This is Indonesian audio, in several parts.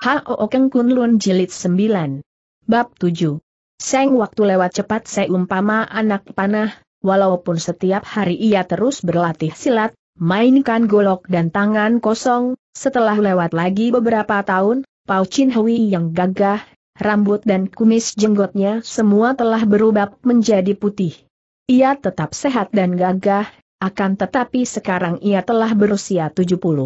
Hao Keng Kun Lun Jilid 9. Bab 7. Seng waktu lewat cepat seumpama anak panah, walaupun setiap hari ia terus berlatih silat, mainkan golok dan tangan kosong, setelah lewat lagi beberapa tahun, Pau Chin Hui yang gagah, rambut dan kumis jenggotnya semua telah berubah menjadi putih. Ia tetap sehat dan gagah, akan tetapi sekarang ia telah berusia 70. 6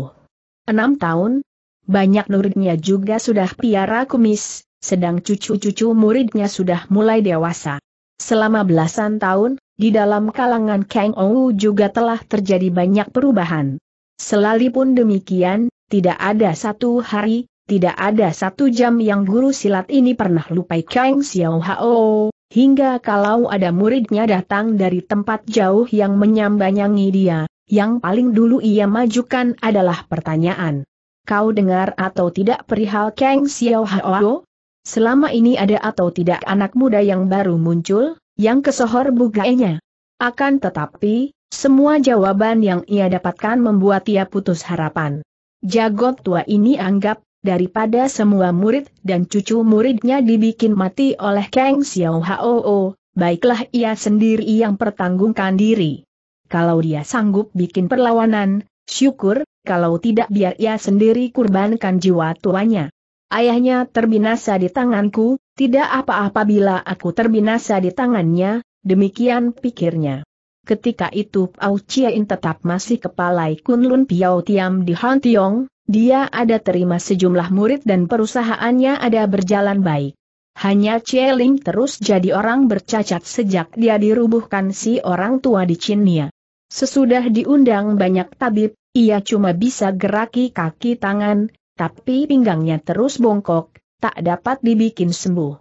tahun, banyak muridnya juga sudah piara kumis, sedang cucu-cucu muridnya sudah mulai dewasa. Selama belasan tahun, di dalam kalangan Kang Ou juga telah terjadi banyak perubahan. Selalipun demikian, tidak ada satu hari, tidak ada satu jam yang guru silat ini pernah lupai Kang Xiao Hao, hingga kalau ada muridnya datang dari tempat jauh yang menyambanyangi dia, yang paling dulu ia majukan adalah pertanyaan. Kau dengar atau tidak perihal Kang Xiao Hao? Selama ini ada atau tidak anak muda yang baru muncul, yang kesohor bugainya? Akan tetapi, semua jawaban yang ia dapatkan membuat ia putus harapan. Jagot tua ini anggap, daripada semua murid dan cucu muridnya dibikin mati oleh Kang Xiao Hao, baiklah ia sendiri yang pertanggungkan diri. Kalau dia sanggup bikin perlawanan, Syukur, kalau tidak biar ia sendiri kurbankan jiwa tuanya. Ayahnya terbinasa di tanganku, tidak apa-apa bila aku terbinasa di tangannya, demikian pikirnya. Ketika itu Pao Chiain tetap masih kepalai Kunlun Piao Tiam di Hantiong, dia ada terima sejumlah murid dan perusahaannya ada berjalan baik. Hanya Chie Ling terus jadi orang bercacat sejak dia dirubuhkan si orang tua di Cinia. Sesudah diundang banyak tabib, ia cuma bisa geraki kaki tangan, tapi pinggangnya terus bongkok, tak dapat dibikin sembuh.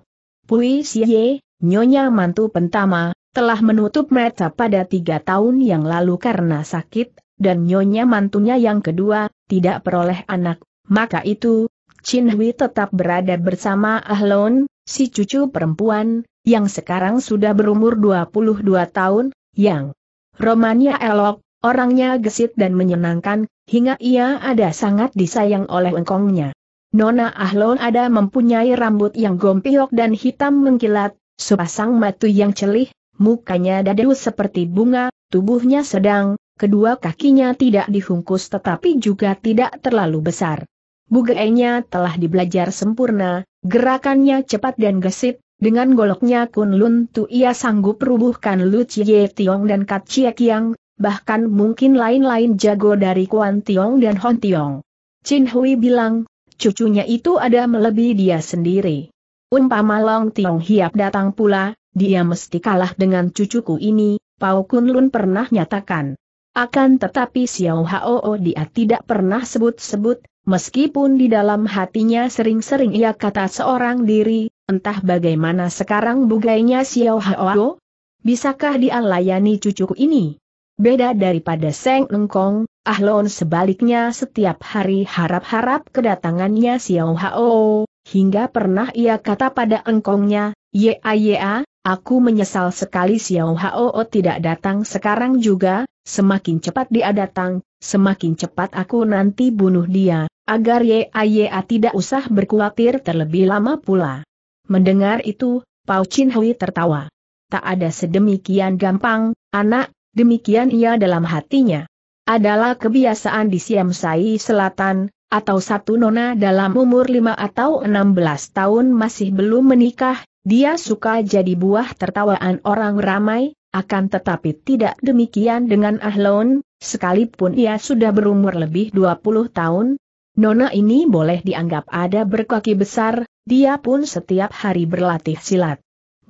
Pui Siye, nyonya mantu pentama, telah menutup mata pada tiga tahun yang lalu karena sakit, dan nyonya mantunya yang kedua, tidak peroleh anak, maka itu, Chin Hui tetap berada bersama Ahlon, si cucu perempuan, yang sekarang sudah berumur 22 tahun, yang Romanya elok, orangnya gesit dan menyenangkan, hingga ia ada sangat disayang oleh engkongnya. Nona Ahlon ada mempunyai rambut yang gompiok dan hitam mengkilat, sepasang matu yang celih, mukanya dadu seperti bunga, tubuhnya sedang, kedua kakinya tidak dihungkus tetapi juga tidak terlalu besar. Bugeenya telah dibelajar sempurna, gerakannya cepat dan gesit, dengan goloknya Kun Lun Tu ia sanggup rubuhkan Lu Chie Tiong dan Kat Chie Kiang, bahkan mungkin lain-lain jago dari Kuan Tiong dan Hon Tiong. Chin Hui bilang, cucunya itu ada melebihi dia sendiri. Umpama Long Tiong Hiap datang pula, dia mesti kalah dengan cucuku ini, Pau Kun Lun pernah nyatakan. Akan tetapi Xiao Hao oh dia tidak pernah sebut-sebut, meskipun di dalam hatinya sering-sering ia kata seorang diri, Entah bagaimana sekarang bugainya Xiao Hao. Bisakah dia layani cucuku ini? Beda daripada Seng Engkong, Ahlon sebaliknya setiap hari harap-harap kedatangannya Xiao Hao, hingga pernah ia kata pada Engkongnya, Aye A, aku menyesal sekali Xiao Hao tidak datang sekarang juga, semakin cepat dia datang, semakin cepat aku nanti bunuh dia, agar Ye Aye A tidak usah berkuatir terlebih lama pula. Mendengar itu, Pao Chin Hui tertawa. Tak ada sedemikian gampang, anak, demikian ia dalam hatinya. Adalah kebiasaan di Siam Sai Selatan, atau satu nona dalam umur lima atau enam belas tahun masih belum menikah, dia suka jadi buah tertawaan orang ramai, akan tetapi tidak demikian dengan Ahlon, sekalipun ia sudah berumur lebih dua puluh tahun. Nona ini boleh dianggap ada berkaki besar, dia pun setiap hari berlatih silat.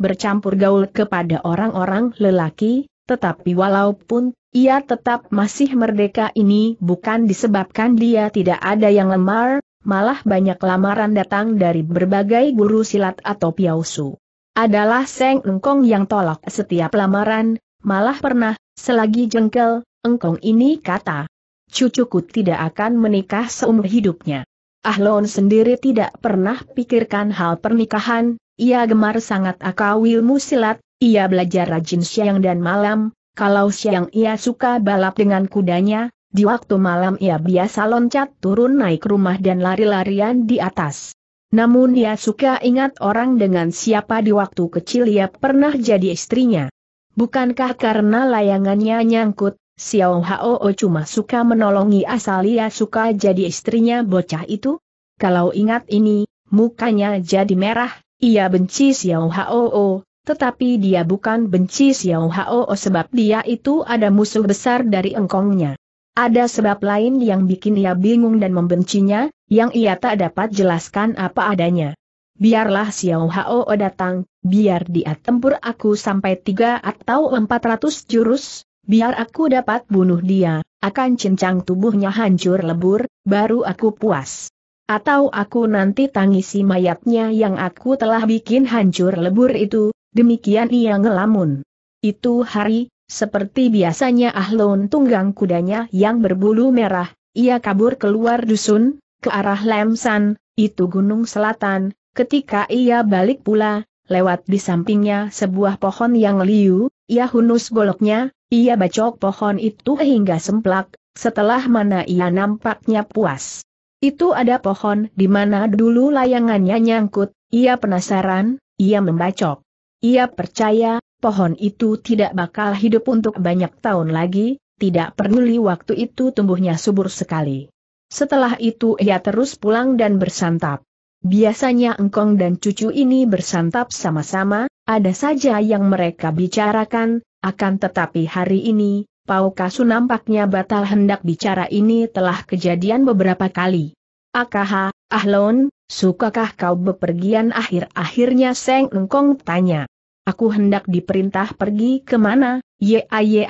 Bercampur gaul kepada orang-orang lelaki, tetapi walaupun ia tetap masih merdeka ini bukan disebabkan dia tidak ada yang lemar, malah banyak lamaran datang dari berbagai guru silat atau piausu. Adalah Seng Engkong yang tolak setiap lamaran, malah pernah, selagi jengkel, Engkong ini kata, cucuku tidak akan menikah seumur hidupnya. Ahlon sendiri tidak pernah pikirkan hal pernikahan, ia gemar sangat akau ilmu silat, ia belajar rajin siang dan malam, kalau siang ia suka balap dengan kudanya, di waktu malam ia biasa loncat turun naik rumah dan lari-larian di atas. Namun ia suka ingat orang dengan siapa di waktu kecil ia pernah jadi istrinya. Bukankah karena layangannya nyangkut, Xiao Hao cuma suka menolongi asal ia suka jadi istrinya bocah itu? Kalau ingat ini, mukanya jadi merah, ia benci Xiao Hao, tetapi dia bukan benci Xiao Hao sebab dia itu ada musuh besar dari engkongnya. Ada sebab lain yang bikin ia bingung dan membencinya, yang ia tak dapat jelaskan apa adanya. Biarlah Xiao Hao datang, biar dia tempur aku sampai tiga atau empat ratus jurus, Biar aku dapat bunuh dia, akan cincang tubuhnya hancur lebur, baru aku puas. Atau aku nanti tangisi mayatnya yang aku telah bikin hancur lebur itu, demikian ia ngelamun. Itu hari, seperti biasanya Ahlon tunggang kudanya yang berbulu merah, ia kabur keluar dusun, ke arah Lemsan, itu gunung selatan, ketika ia balik pula, lewat di sampingnya sebuah pohon yang liu, ia hunus goloknya, ia bacok pohon itu hingga semplak, setelah mana ia nampaknya puas. Itu ada pohon di mana dulu layangannya nyangkut, ia penasaran, ia membacok. Ia percaya, pohon itu tidak bakal hidup untuk banyak tahun lagi, tidak peduli waktu itu tumbuhnya subur sekali. Setelah itu ia terus pulang dan bersantap. Biasanya engkong dan cucu ini bersantap sama-sama, ada saja yang mereka bicarakan, akan tetapi hari ini, Pau Kasu nampaknya batal hendak bicara ini telah kejadian beberapa kali. Akaha, Ahlon, sukakah kau bepergian akhir-akhirnya Seng Engkong tanya. Aku hendak diperintah pergi kemana, ya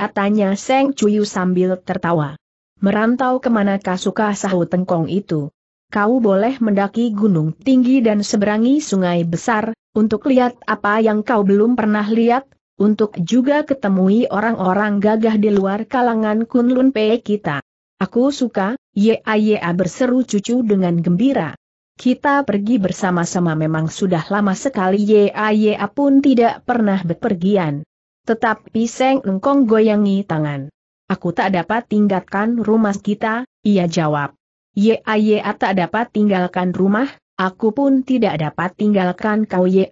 tanya Seng Cuyu sambil tertawa. Merantau kemana kasuka sahut Tengkong itu. Kau boleh mendaki gunung tinggi dan seberangi sungai besar, untuk lihat apa yang kau belum pernah lihat, untuk juga ketemui orang-orang gagah di luar kalangan Kunlun Pei kita. Aku suka, ya berseru cucu dengan gembira. Kita pergi bersama-sama memang sudah lama sekali ya pun tidak pernah berpergian. Tetapi Seng Engkong goyangi tangan. Aku tak dapat tinggalkan rumah kita, ia jawab. Ya tak dapat tinggalkan rumah, aku pun tidak dapat tinggalkan kau ya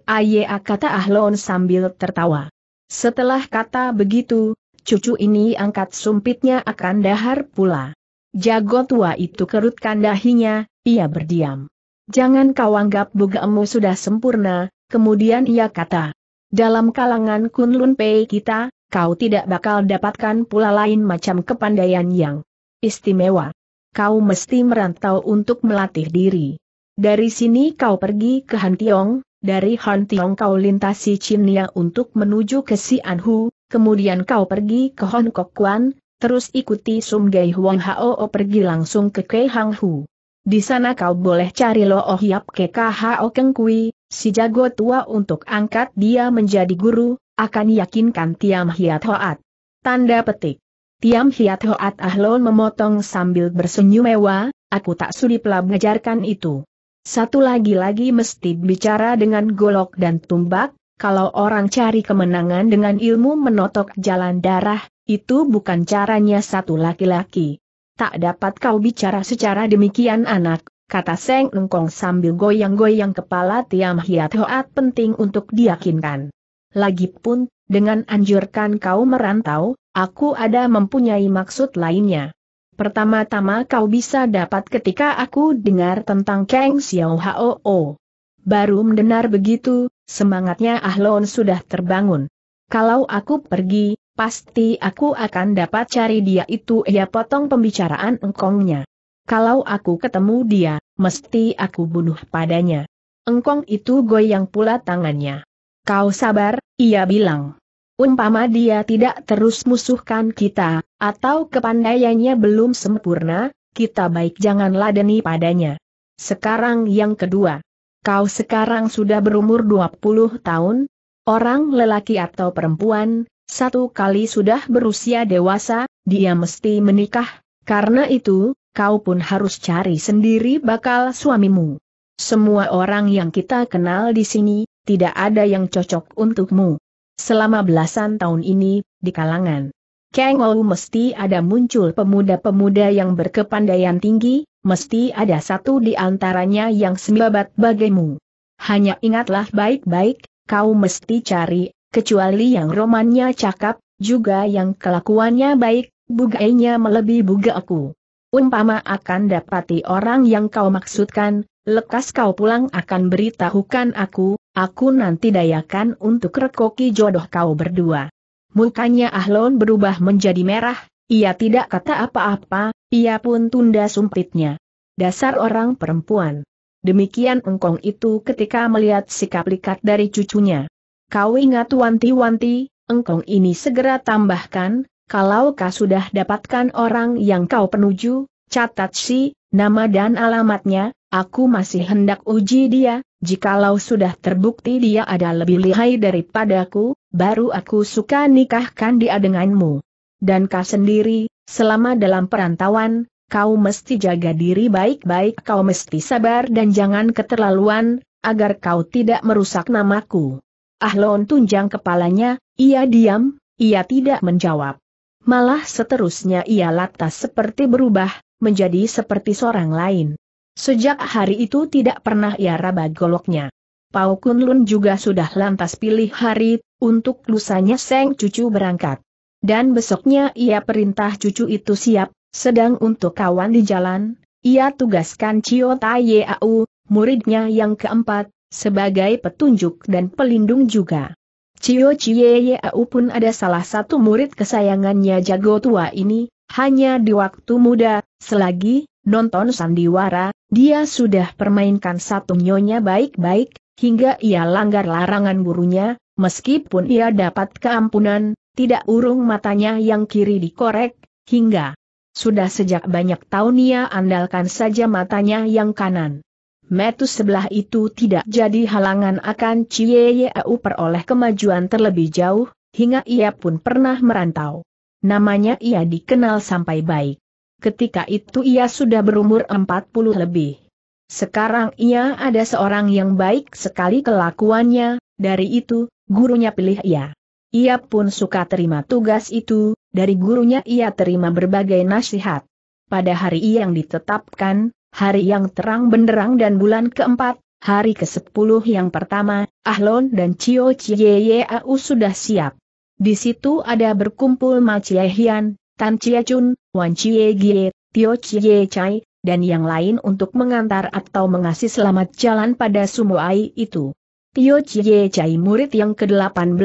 kata Ahlon sambil tertawa. Setelah kata begitu, cucu ini angkat sumpitnya akan dahar pula. Jago tua itu kerutkan dahinya, ia berdiam. Jangan kau anggap bugamu sudah sempurna, kemudian ia kata. Dalam kalangan Kunlun Pei kita, kau tidak bakal dapatkan pula lain macam kepandaian yang istimewa. Kau mesti merantau untuk melatih diri. Dari sini kau pergi ke Hantiong, dari Han Tiong kau lintasi Chinia untuk menuju ke Si Anhu, kemudian kau pergi ke Hong Kok Kwan, terus ikuti Sum Gai Huang Hao oh pergi langsung ke Kei Hang Hu. Di sana kau boleh cari Lo Oh Yap ke Hao Keng Kui, si jago tua untuk angkat dia menjadi guru, akan yakinkan Tiam Hiat Hoat. Tanda petik. Tiam Hiat Hoat Ahlon memotong sambil bersenyum mewah, aku tak sudi pelajarkan itu. Satu lagi-lagi mesti bicara dengan golok dan tumbak, kalau orang cari kemenangan dengan ilmu menotok jalan darah, itu bukan caranya satu laki-laki. Tak dapat kau bicara secara demikian anak, kata Seng Engkong sambil goyang-goyang kepala Tiam Hiat Hoat penting untuk diyakinkan. Lagipun, dengan anjurkan kau merantau, aku ada mempunyai maksud lainnya. Pertama-tama kau bisa dapat ketika aku dengar tentang Kang Xiao Hao. Baru mendengar begitu, semangatnya Ahlon sudah terbangun. Kalau aku pergi, pasti aku akan dapat cari dia itu ia potong pembicaraan engkongnya. Kalau aku ketemu dia, mesti aku bunuh padanya. Engkong itu goyang pula tangannya. Kau sabar, ia bilang umpama dia tidak terus musuhkan kita, atau kepandaiannya belum sempurna, kita baik jangan ladeni padanya. Sekarang yang kedua. Kau sekarang sudah berumur 20 tahun, orang lelaki atau perempuan, satu kali sudah berusia dewasa, dia mesti menikah, karena itu, kau pun harus cari sendiri bakal suamimu. Semua orang yang kita kenal di sini, tidak ada yang cocok untukmu. Selama belasan tahun ini, di kalangan Kang Ou mesti ada muncul pemuda-pemuda yang berkepandaian tinggi, mesti ada satu di antaranya yang sembabat bagimu. Hanya ingatlah baik-baik, kau mesti cari, kecuali yang romannya cakap, juga yang kelakuannya baik, bugainya melebihi bugaku. Umpama akan dapati orang yang kau maksudkan, lekas kau pulang akan beritahukan aku, Aku nanti dayakan untuk rekoki jodoh kau berdua. Mukanya Ahlon berubah menjadi merah, ia tidak kata apa-apa, ia pun tunda sumpitnya. Dasar orang perempuan. Demikian engkong itu ketika melihat sikap likat dari cucunya. Kau ingat wanti-wanti, engkong ini segera tambahkan, kalau kau sudah dapatkan orang yang kau penuju, catat si, nama dan alamatnya, Aku masih hendak uji dia, jikalau sudah terbukti dia ada lebih lihai daripadaku, baru aku suka nikahkan dia denganmu. Dan kau sendiri, selama dalam perantauan, kau mesti jaga diri baik-baik kau mesti sabar dan jangan keterlaluan, agar kau tidak merusak namaku. Ahlon tunjang kepalanya, ia diam, ia tidak menjawab. Malah seterusnya ia lantas seperti berubah, menjadi seperti seorang lain. Sejak hari itu tidak pernah ia raba goloknya. Pau Kunlun juga sudah lantas pilih hari, untuk lusanya Seng Cucu berangkat. Dan besoknya ia perintah cucu itu siap, sedang untuk kawan di jalan, ia tugaskan Cio Tayeau, muridnya yang keempat, sebagai petunjuk dan pelindung juga. Cio Cieyau pun ada salah satu murid kesayangannya jago tua ini, hanya di waktu muda, selagi, nonton sandiwara, dia sudah permainkan satu nyonya baik-baik, hingga ia langgar larangan gurunya, meskipun ia dapat keampunan, tidak urung matanya yang kiri dikorek, hingga sudah sejak banyak tahun ia andalkan saja matanya yang kanan. Metu sebelah itu tidak jadi halangan akan Cie Yeu peroleh kemajuan terlebih jauh, hingga ia pun pernah merantau. Namanya ia dikenal sampai baik. Ketika itu ia sudah berumur 40 lebih. Sekarang ia ada seorang yang baik sekali kelakuannya, dari itu, gurunya pilih ia. Ia pun suka terima tugas itu, dari gurunya ia terima berbagai nasihat. Pada hari yang ditetapkan, hari yang terang benderang dan bulan keempat, hari ke-10 yang pertama, Ahlon dan Cio Chieyeau sudah siap. Di situ ada berkumpul Ma Chiehian, Tan Chia Wan Chie Gie, Tio Chie Chai, dan yang lain untuk mengantar atau mengasih selamat jalan pada Sumoai itu. Tio Chie Chai murid yang ke-18,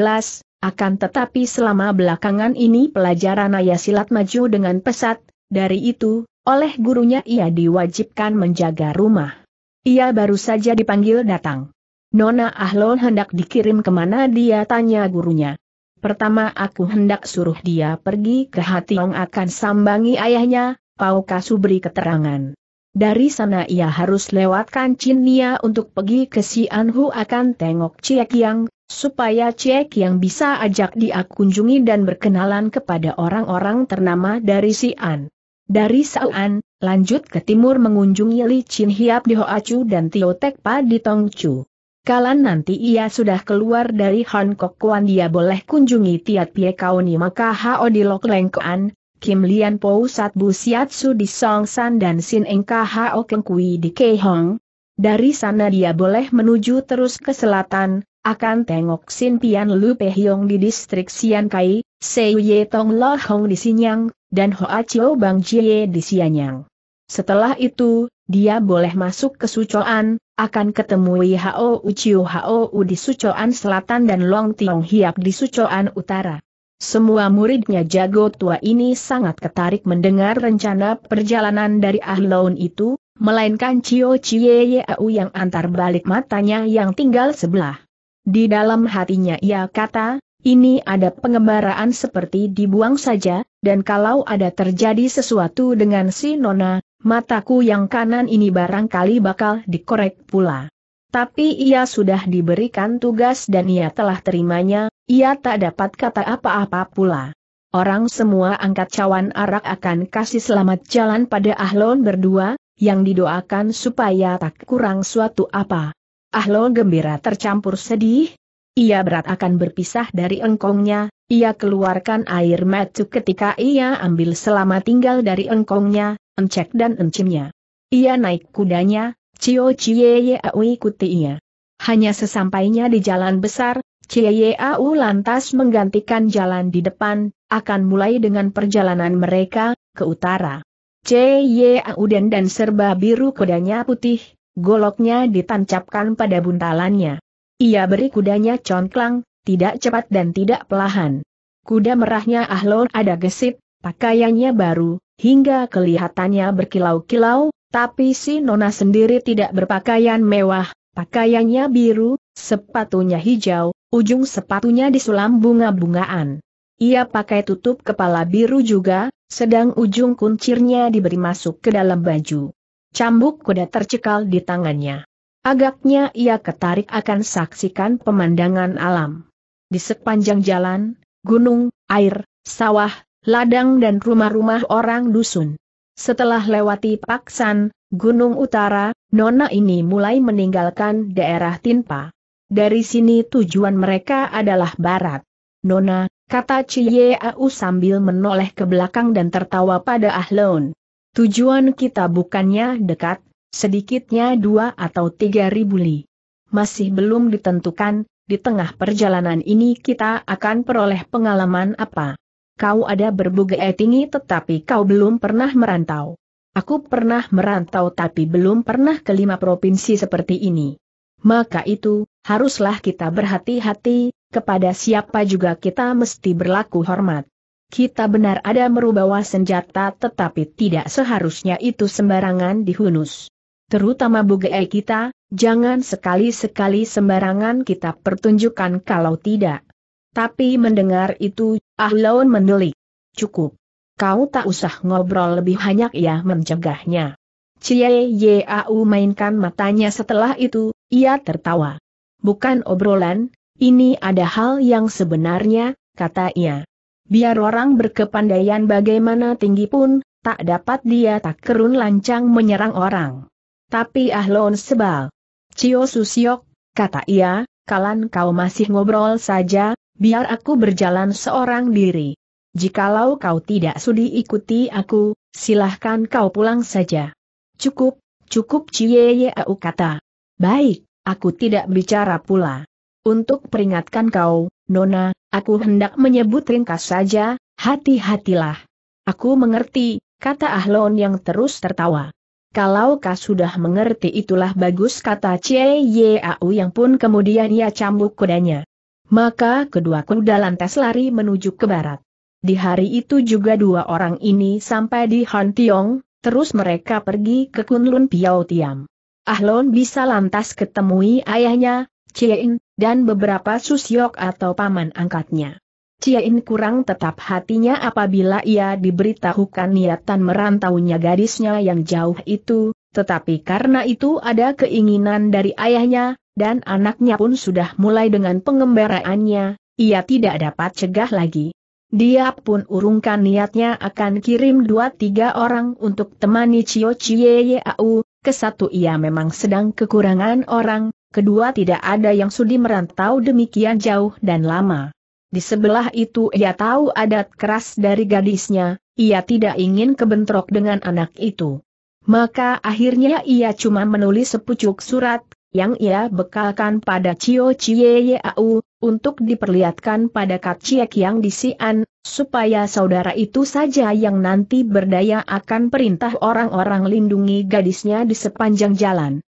akan tetapi selama belakangan ini pelajaran ayah Silat maju dengan pesat, dari itu, oleh gurunya ia diwajibkan menjaga rumah. Ia baru saja dipanggil datang. Nona Ahlon hendak dikirim kemana dia tanya gurunya. Pertama aku hendak suruh dia pergi ke hati yang akan sambangi ayahnya, Pau Kasu beri keterangan. Dari sana ia harus lewatkan Nia untuk pergi ke Si Anhu akan tengok Ciek Yang, supaya Ciek Yang bisa ajak dia kunjungi dan berkenalan kepada orang-orang ternama dari Si An. Dari Sauan, lanjut ke timur mengunjungi Li Chin Hiap di Chu dan Tio Tekpa di Tong Chu. Kalan nanti ia sudah keluar dari Hankok Kuan dia boleh kunjungi Tiat Pie Kauni maka Hao di Lok Kuan, Kim Lian Po Sat Bu Su di Song San dan Sin Eng Hao Keng Kui di Keihong. Dari sana dia boleh menuju terus ke selatan, akan tengok Sin Pian Lu Hiong di distrik Sian Kai, Seu Ye Tong Lo Hong di Sinyang, dan Hoa Chiu Bang Jie di Sianyang. Setelah itu, dia boleh masuk ke Sucoan, akan ketemu Hao Uchiu Hao U di Sucoan Selatan dan Long Tiong Hiap di Sucoan Utara. Semua muridnya jago tua ini sangat ketarik mendengar rencana perjalanan dari Ahlaun itu, melainkan Cio Cie Yeau yang antar balik matanya yang tinggal sebelah. Di dalam hatinya ia kata, ini ada pengembaraan seperti dibuang saja, dan kalau ada terjadi sesuatu dengan si Nona, mataku yang kanan ini barangkali bakal dikorek pula. Tapi ia sudah diberikan tugas dan ia telah terimanya, ia tak dapat kata apa-apa pula. Orang semua angkat cawan arak akan kasih selamat jalan pada Ahlon berdua, yang didoakan supaya tak kurang suatu apa. Ahlon gembira tercampur sedih, ia berat akan berpisah dari engkongnya, ia keluarkan air mata ketika ia ambil selama tinggal dari engkongnya, encek dan encimnya. Ia naik kudanya, Cio Cie Yeau ikuti ia. Hanya sesampainya di jalan besar, Cie Yeau lantas menggantikan jalan di depan, akan mulai dengan perjalanan mereka, ke utara. Cie Yeau dan dan serba biru kudanya putih, goloknya ditancapkan pada buntalannya. Ia beri kudanya conklang, tidak cepat dan tidak pelahan. Kuda merahnya Ahlon ada gesit, pakaiannya baru, hingga kelihatannya berkilau-kilau, tapi si Nona sendiri tidak berpakaian mewah, pakaiannya biru, sepatunya hijau, ujung sepatunya disulam bunga-bungaan. Ia pakai tutup kepala biru juga, sedang ujung kuncirnya diberi masuk ke dalam baju. Cambuk kuda tercekal di tangannya. Agaknya ia ketarik akan saksikan pemandangan alam. Di sepanjang jalan, gunung, air, sawah, ladang dan rumah-rumah orang dusun. Setelah lewati Paksan, Gunung Utara, Nona ini mulai meninggalkan daerah Tinpa. Dari sini tujuan mereka adalah Barat. Nona, kata Cieau sambil menoleh ke belakang dan tertawa pada Ahlon. Tujuan kita bukannya dekat, sedikitnya dua atau tiga ribu li. Masih belum ditentukan, di tengah perjalanan ini kita akan peroleh pengalaman apa. Kau ada berbugai tinggi tetapi kau belum pernah merantau. Aku pernah merantau tapi belum pernah ke lima provinsi seperti ini. Maka itu, haruslah kita berhati-hati, kepada siapa juga kita mesti berlaku hormat. Kita benar ada merubah senjata tetapi tidak seharusnya itu sembarangan dihunus terutama bugei kita, jangan sekali-sekali sembarangan kita pertunjukkan kalau tidak. Tapi mendengar itu, Ahlaun mendelik. Cukup. Kau tak usah ngobrol lebih banyak ya mencegahnya. Cie Yau mainkan matanya setelah itu, ia tertawa. Bukan obrolan, ini ada hal yang sebenarnya, kata ia. Biar orang berkepandaian bagaimana tinggi pun, tak dapat dia tak kerun lancang menyerang orang tapi Ahlon sebal. Cio Susiok, kata ia, kalan kau masih ngobrol saja, biar aku berjalan seorang diri. Jikalau kau tidak sudi ikuti aku, silahkan kau pulang saja. Cukup, cukup Cie Yeu kata. Baik, aku tidak bicara pula. Untuk peringatkan kau, Nona, aku hendak menyebut ringkas saja, hati-hatilah. Aku mengerti, kata Ahlon yang terus tertawa. Kalau kau sudah mengerti itulah bagus kata Cie Yau yang pun kemudian ia cambuk kudanya. Maka kedua kuda lantas lari menuju ke barat. Di hari itu juga dua orang ini sampai di Han Tiong, terus mereka pergi ke Kunlun Piao Tiam. Ahlon bisa lantas ketemui ayahnya, Cien, dan beberapa susyok atau paman angkatnya. Ciain kurang tetap hatinya apabila ia diberitahukan niatan merantaunya gadisnya yang jauh itu, tetapi karena itu ada keinginan dari ayahnya, dan anaknya pun sudah mulai dengan pengembaraannya, ia tidak dapat cegah lagi. Dia pun urungkan niatnya akan kirim dua tiga orang untuk temani Cio Cie Yeau, kesatu ia memang sedang kekurangan orang, kedua tidak ada yang sudi merantau demikian jauh dan lama. Di sebelah itu ia tahu adat keras dari gadisnya, ia tidak ingin kebentrok dengan anak itu. Maka akhirnya ia cuma menulis sepucuk surat, yang ia bekalkan pada Cio Cie Yau, untuk diperlihatkan pada Ciek yang di Sian, supaya saudara itu saja yang nanti berdaya akan perintah orang-orang lindungi gadisnya di sepanjang jalan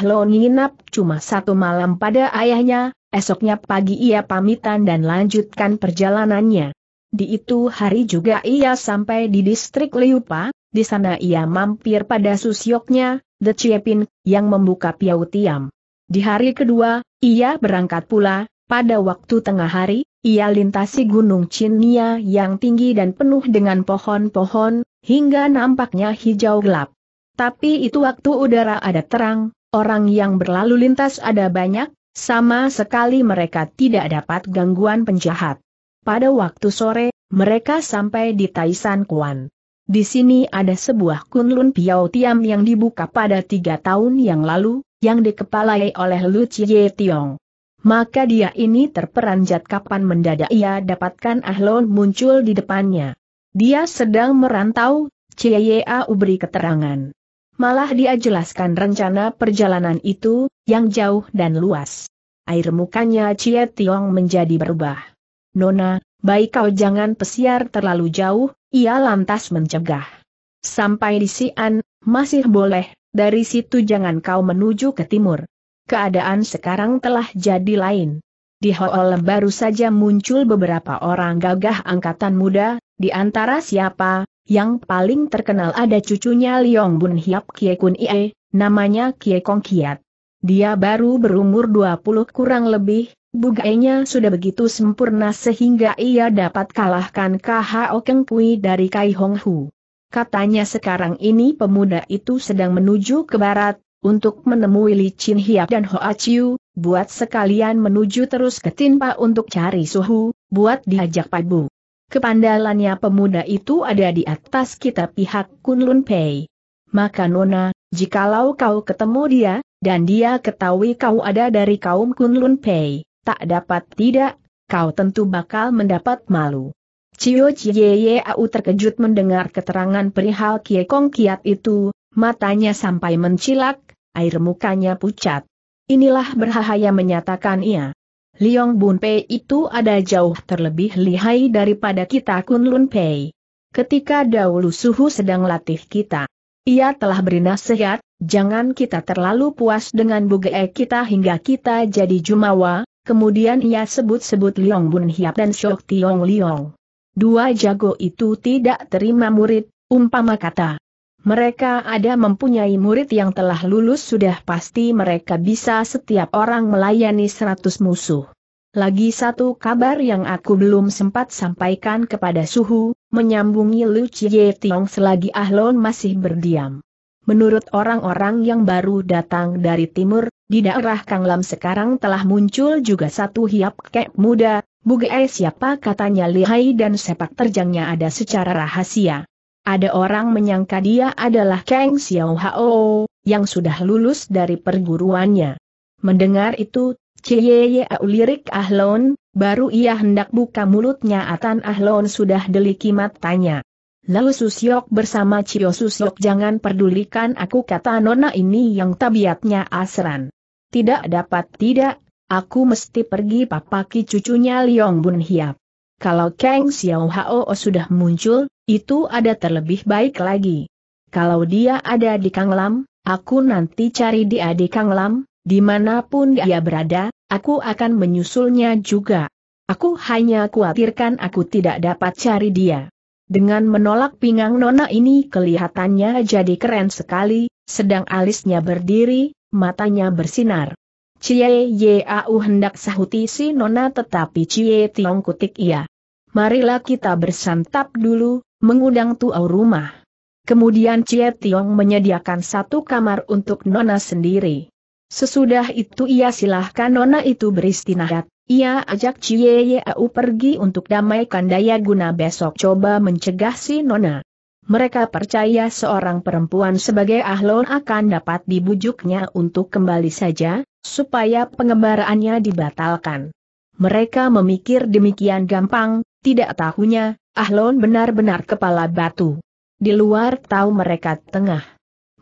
lo nginap cuma satu malam pada ayahnya, esoknya pagi ia pamitan dan lanjutkan perjalanannya. Di itu hari juga ia sampai di distrik Liupa, di sana ia mampir pada susyoknya, The Chiepin, yang membuka Piau Di hari kedua, ia berangkat pula, pada waktu tengah hari, ia lintasi Gunung Cinia yang tinggi dan penuh dengan pohon-pohon, hingga nampaknya hijau gelap. Tapi itu waktu udara ada terang, Orang yang berlalu lintas ada banyak, sama sekali mereka tidak dapat gangguan penjahat. Pada waktu sore, mereka sampai di Taisan Kuan. Di sini ada sebuah kunlun Piao tiam yang dibuka pada tiga tahun yang lalu, yang dikepalai oleh Lu Chie Tiong. Maka dia ini terperanjat kapan mendadak ia dapatkan Ahlon muncul di depannya. Dia sedang merantau, Chie Yau beri keterangan. Malah dia jelaskan rencana perjalanan itu, yang jauh dan luas. Air mukanya Cie Tiong menjadi berubah. Nona, baik kau jangan pesiar terlalu jauh, ia lantas mencegah. Sampai di Sian, masih boleh, dari situ jangan kau menuju ke timur. Keadaan sekarang telah jadi lain. Di Hoel baru saja muncul beberapa orang gagah angkatan muda, di antara siapa, yang paling terkenal ada cucunya Liong Bun Hiap Kie Kun Ie, namanya Kie Kong Kiat. Dia baru berumur 20 kurang lebih, bugainya sudah begitu sempurna sehingga ia dapat kalahkan KHO Keng Pui dari Kai Hong Hu. Katanya sekarang ini pemuda itu sedang menuju ke barat, untuk menemui Li Chin Hiap dan Hoa Chiu, buat sekalian menuju terus ke Tinpa untuk cari suhu, buat diajak Pak Bu. Kepandalannya pemuda itu ada di atas kita pihak Kunlun Pei. Maka Nona, jikalau kau ketemu dia, dan dia ketahui kau ada dari kaum Kunlun Pei, tak dapat tidak, kau tentu bakal mendapat malu. Cio Cie Au terkejut mendengar keterangan perihal Kie Kong Kiat itu, matanya sampai mencilak, air mukanya pucat. Inilah berhahaya menyatakan ia. Liong Bun Pei itu ada jauh terlebih lihai daripada kita Kun Lun Pei. Ketika dahulu suhu sedang latih kita, ia telah berinasehat, nasihat, jangan kita terlalu puas dengan bugee kita hingga kita jadi jumawa, kemudian ia sebut-sebut Liong Bun Hiap dan Shok Tiong Liong. Dua jago itu tidak terima murid, umpama kata. Mereka ada mempunyai murid yang telah lulus sudah pasti mereka bisa setiap orang melayani seratus musuh. Lagi satu kabar yang aku belum sempat sampaikan kepada Suhu, menyambungi Lu Chie Tiong selagi Ahlon masih berdiam. Menurut orang-orang yang baru datang dari timur, di daerah Kanglam sekarang telah muncul juga satu hiap kek muda, Bugai siapa katanya lihai dan sepak terjangnya ada secara rahasia. Ada orang menyangka dia adalah Kang Xiao Hao, yang sudah lulus dari perguruannya. Mendengar itu, Cie lirik Ahlon, baru ia hendak buka mulutnya Atan Ahlon sudah deliki matanya. Lalu Susyok bersama Cio Susyok jangan pedulikan aku kata nona ini yang tabiatnya asran. Tidak dapat tidak, aku mesti pergi papaki cucunya Liong Bun Hiap. Kalau Kang Xiao Hao sudah muncul, itu ada terlebih baik lagi. Kalau dia ada di Kang Lam, aku nanti cari di adik Kang Lam. dimanapun dia berada, aku akan menyusulnya juga. Aku hanya khawatirkan aku tidak dapat cari dia. Dengan menolak pinggang nona ini kelihatannya jadi keren sekali, sedang alisnya berdiri, matanya bersinar. Cie Yau hendak sahuti si nona tetapi Cie Tiong kutik ia marilah kita bersantap dulu, mengundang tuau rumah. Kemudian Cie Tiong menyediakan satu kamar untuk Nona sendiri. Sesudah itu ia silahkan Nona itu beristirahat, ia ajak Cie Yau pergi untuk damaikan daya guna besok coba mencegah si Nona. Mereka percaya seorang perempuan sebagai ahlon akan dapat dibujuknya untuk kembali saja, supaya pengembaraannya dibatalkan. Mereka memikir demikian gampang, tidak tahunya, Ahlon benar-benar kepala batu. Di luar tahu mereka tengah.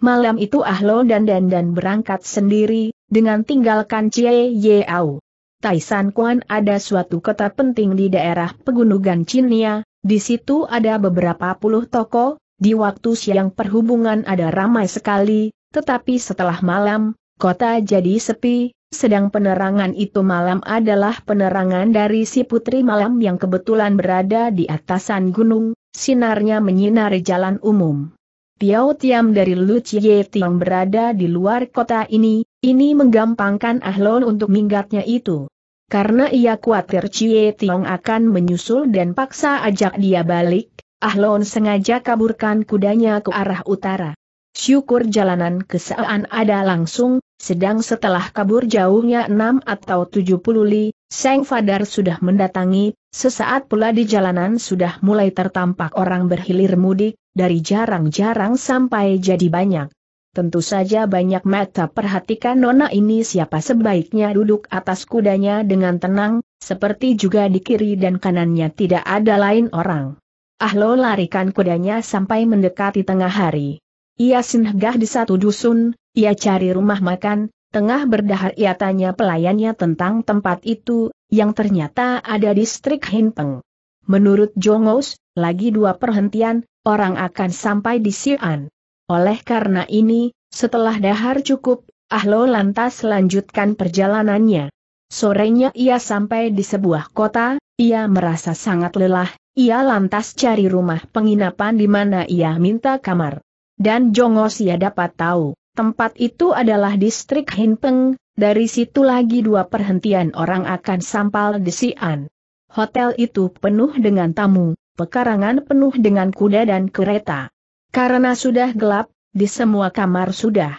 Malam itu Ahlon dan Dandan berangkat sendiri, dengan tinggalkan Cie Yeau. Taisan Kuan ada suatu kota penting di daerah pegunungan Cinia, di situ ada beberapa puluh toko, di waktu siang perhubungan ada ramai sekali, tetapi setelah malam, kota jadi sepi, sedang penerangan itu malam adalah penerangan dari si putri malam yang kebetulan berada di atasan gunung, sinarnya menyinari jalan umum. Tiao Tiam dari Lu Chie Tiang berada di luar kota ini, ini menggampangkan Ahlon untuk minggatnya itu. Karena ia khawatir Chie Tiang akan menyusul dan paksa ajak dia balik, Ahlon sengaja kaburkan kudanya ke arah utara. Syukur jalanan kesaan ada langsung, sedang setelah kabur jauhnya enam atau tujuh puluh li, Seng Fadar sudah mendatangi, sesaat pula di jalanan sudah mulai tertampak orang berhilir mudik, dari jarang-jarang sampai jadi banyak. Tentu saja banyak mata perhatikan nona ini siapa sebaiknya duduk atas kudanya dengan tenang, seperti juga di kiri dan kanannya tidak ada lain orang. Ahlo larikan kudanya sampai mendekati tengah hari. Ia singgah di satu dusun, ia cari rumah makan, tengah berdahar ia tanya pelayannya tentang tempat itu, yang ternyata ada di distrik Hinpeng. Menurut Jongos, lagi dua perhentian, orang akan sampai di Si'an. Oleh karena ini, setelah dahar cukup, Ahlo lantas lanjutkan perjalanannya. Sorenya ia sampai di sebuah kota, ia merasa sangat lelah, ia lantas cari rumah penginapan di mana ia minta kamar. Dan Jongos ia dapat tahu, Tempat itu adalah distrik Hinpeng, dari situ lagi dua perhentian orang akan sampal di Xi'an. Hotel itu penuh dengan tamu, pekarangan penuh dengan kuda dan kereta. Karena sudah gelap, di semua kamar sudah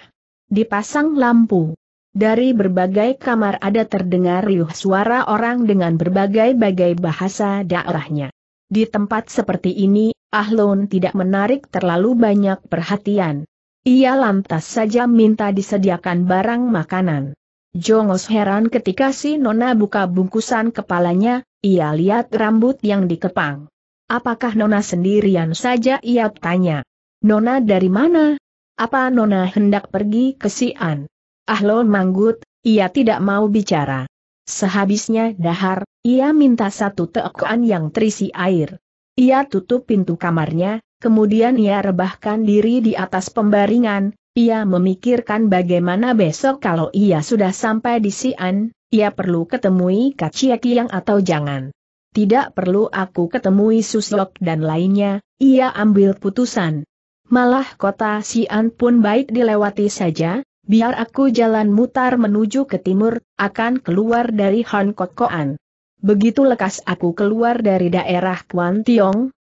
dipasang lampu. Dari berbagai kamar ada terdengar riuh suara orang dengan berbagai-bagai bahasa daerahnya. Di tempat seperti ini, Ahlon tidak menarik terlalu banyak perhatian. Ia lantas saja minta disediakan barang makanan. Jongos heran ketika si Nona buka bungkusan kepalanya, ia lihat rambut yang dikepang. Apakah Nona sendirian saja ia tanya. Nona dari mana? Apa Nona hendak pergi ke si an? Ahlon manggut, ia tidak mau bicara. Sehabisnya dahar, ia minta satu teokan yang terisi air. Ia tutup pintu kamarnya, Kemudian ia rebahkan diri di atas pembaringan, ia memikirkan bagaimana besok kalau ia sudah sampai di Sian, ia perlu ketemui Kaciaki yang atau jangan. Tidak perlu aku ketemui Susok dan lainnya, ia ambil putusan. Malah kota Sian pun baik dilewati saja, biar aku jalan mutar menuju ke timur, akan keluar dari Han Begitu lekas aku keluar dari daerah Kwan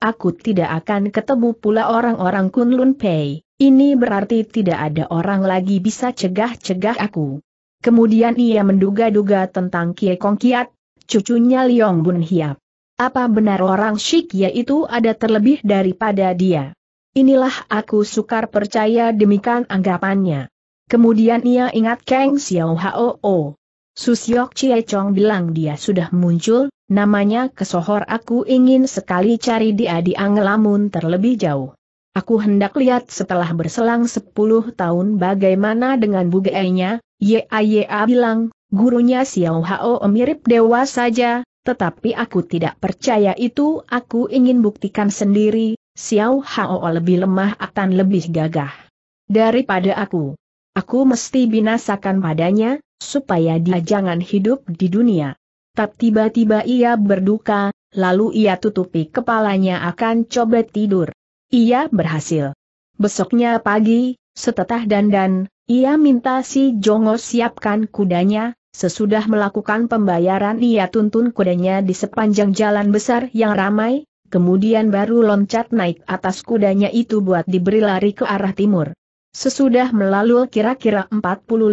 aku tidak akan ketemu pula orang-orang Kunlun Pei. Ini berarti tidak ada orang lagi bisa cegah-cegah aku. Kemudian ia menduga-duga tentang Kie Kong Kiat, cucunya Liong Bun Hiap. Apa benar orang Shikya itu ada terlebih daripada dia? Inilah aku sukar percaya demikian anggapannya. Kemudian ia ingat Kang Xiao Hao. Oh. Susyok Chie Chong bilang dia sudah muncul, Namanya kesohor aku ingin sekali cari dia di Angelamun terlebih jauh. Aku hendak lihat setelah berselang sepuluh tahun bagaimana dengan bugainya, YAYA bilang, gurunya Xiao Hao mirip dewa saja, tetapi aku tidak percaya itu aku ingin buktikan sendiri, Xiao Hao lebih lemah akan lebih gagah. Daripada aku. Aku mesti binasakan padanya, supaya dia jangan hidup di dunia. Tap tiba-tiba ia berduka, lalu ia tutupi kepalanya akan coba tidur. Ia berhasil. Besoknya pagi, setetah dandan, ia minta si Jongo siapkan kudanya, sesudah melakukan pembayaran ia tuntun kudanya di sepanjang jalan besar yang ramai, kemudian baru loncat naik atas kudanya itu buat diberi lari ke arah timur. Sesudah melalui kira-kira 40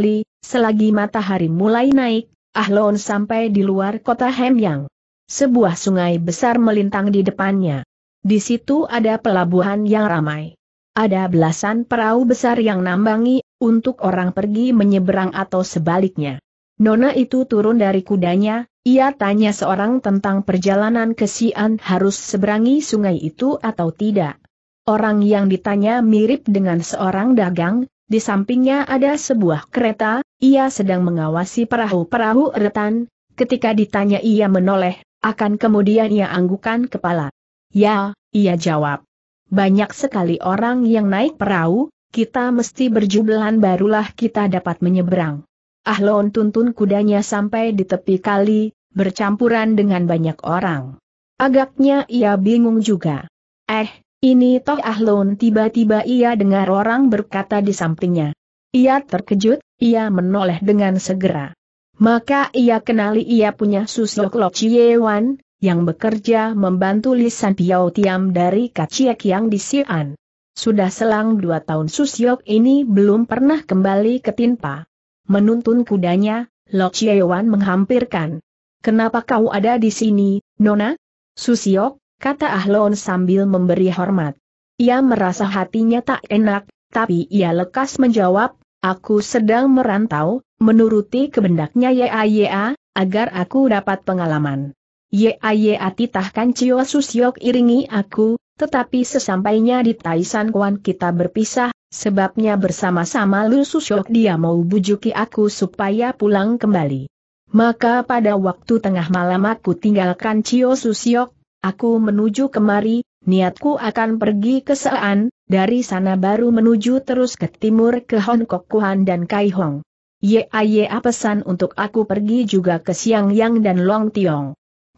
li, selagi matahari mulai naik, Ahlon sampai di luar kota Hemyang. Sebuah sungai besar melintang di depannya. Di situ ada pelabuhan yang ramai. Ada belasan perahu besar yang nambangi, untuk orang pergi menyeberang atau sebaliknya. Nona itu turun dari kudanya, ia tanya seorang tentang perjalanan ke Sian harus seberangi sungai itu atau tidak. Orang yang ditanya mirip dengan seorang dagang, di sampingnya ada sebuah kereta, ia sedang mengawasi perahu-perahu eretan, ketika ditanya ia menoleh, akan kemudian ia anggukan kepala. Ya, ia jawab. Banyak sekali orang yang naik perahu, kita mesti berjubelan barulah kita dapat menyeberang. Ahlon tuntun kudanya sampai di tepi kali, bercampuran dengan banyak orang. Agaknya ia bingung juga. Eh, ini Toh Ahlon tiba-tiba ia dengar orang berkata di sampingnya. Ia terkejut, ia menoleh dengan segera. Maka ia kenali ia punya Susok Lok Wan, yang bekerja membantu Lisan Piao Tiam dari Kaciek yang di Sian. Sudah selang dua tahun Susyok ini belum pernah kembali ke Tinpa. Menuntun kudanya, Lok Wan menghampirkan. Kenapa kau ada di sini, Nona? Susyok, kata Ahlon sambil memberi hormat. Ia merasa hatinya tak enak, tapi ia lekas menjawab, aku sedang merantau, menuruti kebendaknya YAYA, agar aku dapat pengalaman. YAYA titahkan Cio Susyok iringi aku, tetapi sesampainya di Taisan Kuan kita berpisah, sebabnya bersama-sama Lu Susyok dia mau bujuki aku supaya pulang kembali. Maka pada waktu tengah malam aku tinggalkan Cio Susyok, Aku menuju kemari, niatku akan pergi ke Sean, dari sana baru menuju terus ke timur ke Kuhan dan Kaihong. Yaya pesan untuk aku pergi juga ke Siang Yang dan Long Tiong.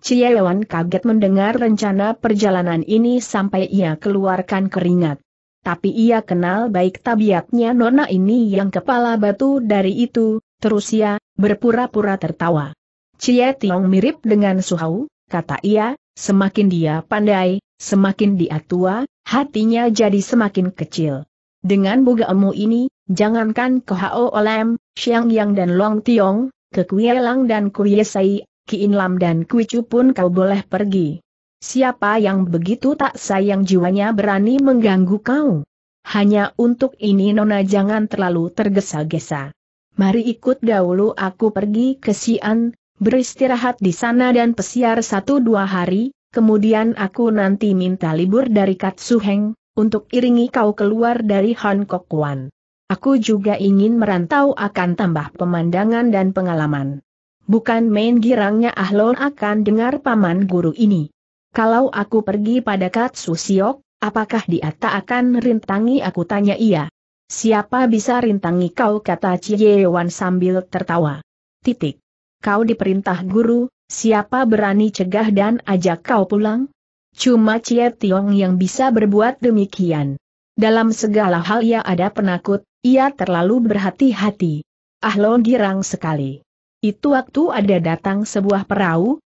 Ciawan kaget mendengar rencana perjalanan ini sampai ia keluarkan keringat. Tapi ia kenal baik tabiatnya nona ini yang kepala batu dari itu, terus ia, berpura-pura tertawa. Cie Tiong mirip dengan Suhau, kata ia, semakin dia pandai, semakin dia tua, hatinya jadi semakin kecil. Dengan emu ini, jangankan ke Hao Olem, Xiang Yang dan Long Tiong, ke Kuie dan Kuie Sai, Ki In Lam dan Kui Chu pun kau boleh pergi. Siapa yang begitu tak sayang jiwanya berani mengganggu kau? Hanya untuk ini Nona jangan terlalu tergesa-gesa. Mari ikut dahulu aku pergi ke Sian, beristirahat di sana dan pesiar satu dua hari, kemudian aku nanti minta libur dari Katsuheng, untuk iringi kau keluar dari Hankok Wan. Aku juga ingin merantau akan tambah pemandangan dan pengalaman. Bukan main girangnya Ahlon akan dengar paman guru ini. Kalau aku pergi pada Katsu Siok, apakah dia tak akan rintangi aku tanya ia. Siapa bisa rintangi kau kata Wan sambil tertawa. Titik kau diperintah guru, siapa berani cegah dan ajak kau pulang? Cuma Cie Tiong yang bisa berbuat demikian. Dalam segala hal ia ada penakut, ia terlalu berhati-hati. Ah lo girang sekali. Itu waktu ada datang sebuah perahu,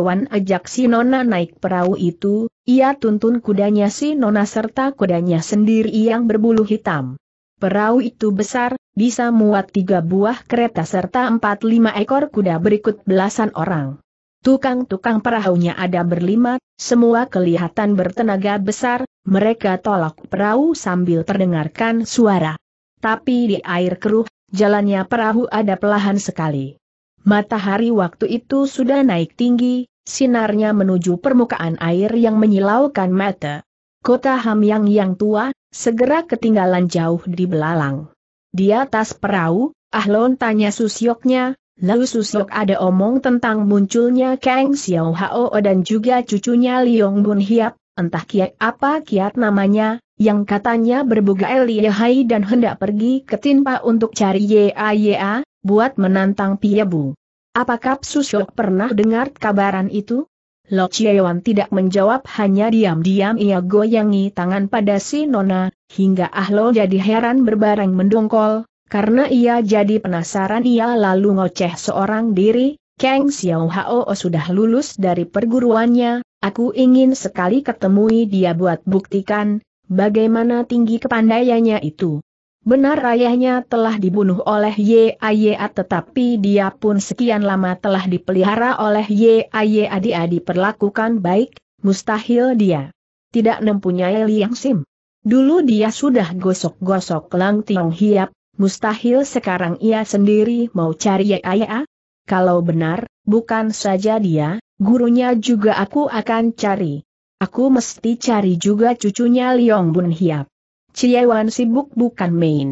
Wan ajak si Nona naik perahu itu, ia tuntun kudanya si Nona serta kudanya sendiri yang berbulu hitam. Perahu itu besar, bisa muat tiga buah kereta serta empat lima ekor kuda berikut belasan orang. Tukang-tukang perahunya ada berlima, semua kelihatan bertenaga besar, mereka tolak perahu sambil terdengarkan suara. Tapi di air keruh, jalannya perahu ada pelahan sekali. Matahari waktu itu sudah naik tinggi, sinarnya menuju permukaan air yang menyilaukan mata. Kota Hamyang yang tua, segera ketinggalan jauh di belalang. Di atas perahu, Ahlon tanya Susyoknya, lalu Susyok ada omong tentang munculnya Kang Xiao Hao dan juga cucunya Liong Bun Hiap, entah kiat apa kiat namanya, yang katanya berbuga Eliehai dan hendak pergi ke Tinpa untuk cari YAYA, buat menantang Piabu. Apakah Susyok pernah dengar kabaran itu? Lo Chiewan tidak menjawab hanya diam-diam ia goyangi tangan pada si Nona, hingga ahlo jadi heran berbareng mendongkol, karena ia jadi penasaran ia lalu ngoceh seorang diri, Kang Xiao Hao oh, sudah lulus dari perguruannya, aku ingin sekali ketemui dia buat buktikan, bagaimana tinggi kepandaiannya itu. Benar ayahnya telah dibunuh oleh YAYA tetapi dia pun sekian lama telah dipelihara oleh YAYA dia perlakukan baik, mustahil dia. Tidak mempunyai liang sim. Dulu dia sudah gosok-gosok Lang Tiong Hiap, mustahil sekarang ia sendiri mau cari YAYA? Kalau benar, bukan saja dia, gurunya juga aku akan cari. Aku mesti cari juga cucunya Liong Bun Hiap. Ciewan sibuk bukan main.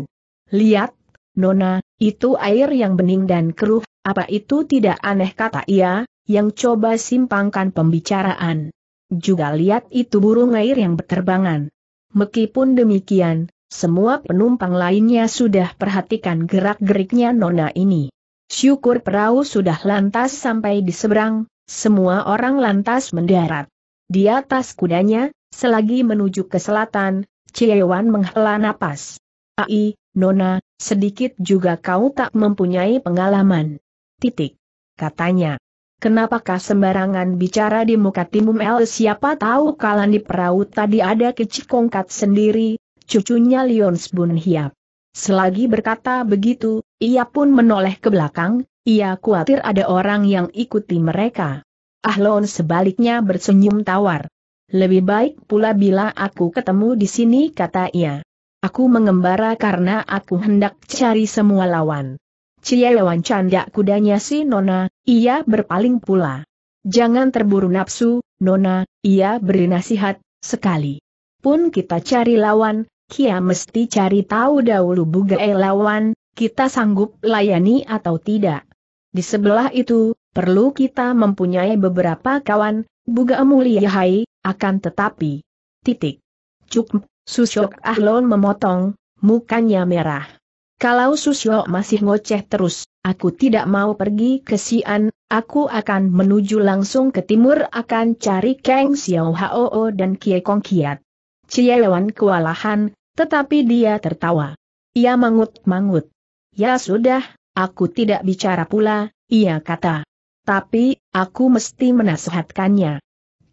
Lihat, Nona, itu air yang bening dan keruh, apa itu tidak aneh kata ia, yang coba simpangkan pembicaraan. Juga lihat itu burung air yang berterbangan. Meskipun demikian, semua penumpang lainnya sudah perhatikan gerak-geriknya Nona ini. Syukur perahu sudah lantas sampai di seberang, semua orang lantas mendarat. Di atas kudanya, selagi menuju ke selatan, Ciewan menghela napas. Ai, Nona, sedikit juga kau tak mempunyai pengalaman. Titik. Katanya. Kenapakah sembarangan bicara di muka timum El siapa tahu kalan di perahu tadi ada kecikongkat sendiri, cucunya Lions Bun Hiap. Selagi berkata begitu, ia pun menoleh ke belakang, ia khawatir ada orang yang ikuti mereka. Ahlon sebaliknya bersenyum tawar. Lebih baik pula bila aku ketemu di sini kata ia. Aku mengembara karena aku hendak cari semua lawan. lawan canda kudanya si Nona, ia berpaling pula. Jangan terburu nafsu, Nona, ia beri nasihat, sekali. Pun kita cari lawan, kia mesti cari tahu dahulu bugai lawan, kita sanggup layani atau tidak. Di sebelah itu, perlu kita mempunyai beberapa kawan, mulia hai, akan tetapi. Titik. Cuk, Susyok Ahlon memotong, mukanya merah. Kalau Susyok masih ngoceh terus, aku tidak mau pergi ke Xi'an, aku akan menuju langsung ke timur akan cari Kang Xiao Hao dan Kie Kong Kiat. Ciewan kewalahan, tetapi dia tertawa. Ia mangut-mangut. Ya sudah, aku tidak bicara pula, ia kata tapi, aku mesti menasihatkannya.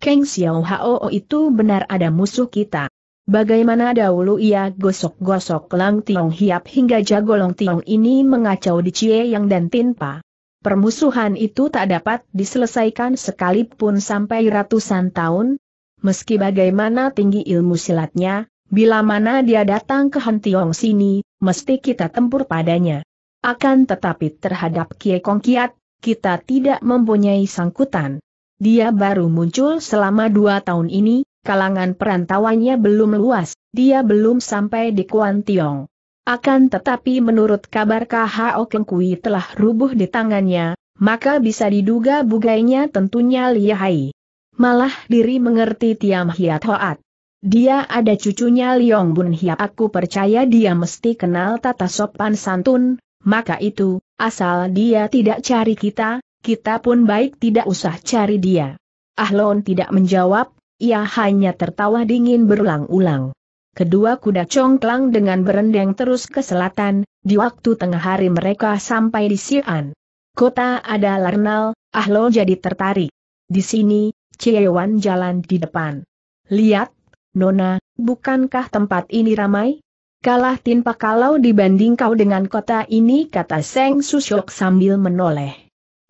Keng Xiao Hao itu benar ada musuh kita. Bagaimana dahulu ia gosok-gosok Lang Tiong Hiap hingga jago Lang Tiong ini mengacau di Cie Yang dan Tinpa. Permusuhan itu tak dapat diselesaikan sekalipun sampai ratusan tahun. Meski bagaimana tinggi ilmu silatnya, bila mana dia datang ke Hentiong sini, mesti kita tempur padanya. Akan tetapi terhadap Kie Kong Kiat, kita tidak mempunyai sangkutan. Dia baru muncul selama dua tahun ini, kalangan perantauannya belum luas, dia belum sampai di Kuantiong. Akan tetapi menurut kabar KHO Kengkui telah rubuh di tangannya, maka bisa diduga bugainya tentunya lihai. Malah diri mengerti Tiam Hiat Hoat. Dia ada cucunya Liong Bun Hiap aku percaya dia mesti kenal tata sopan santun, maka itu, asal dia tidak cari kita, kita pun baik tidak usah cari dia. Ahlon tidak menjawab, ia hanya tertawa dingin berulang-ulang. Kedua kuda congklang dengan berendeng terus ke selatan, di waktu tengah hari mereka sampai di Si'an. Kota ada Larnal, Ahlo jadi tertarik. Di sini, Ciewan jalan di depan. Lihat, Nona, bukankah tempat ini ramai? Kalah tinpa kalau dibanding kau dengan kota ini kata Seng Susyok sambil menoleh.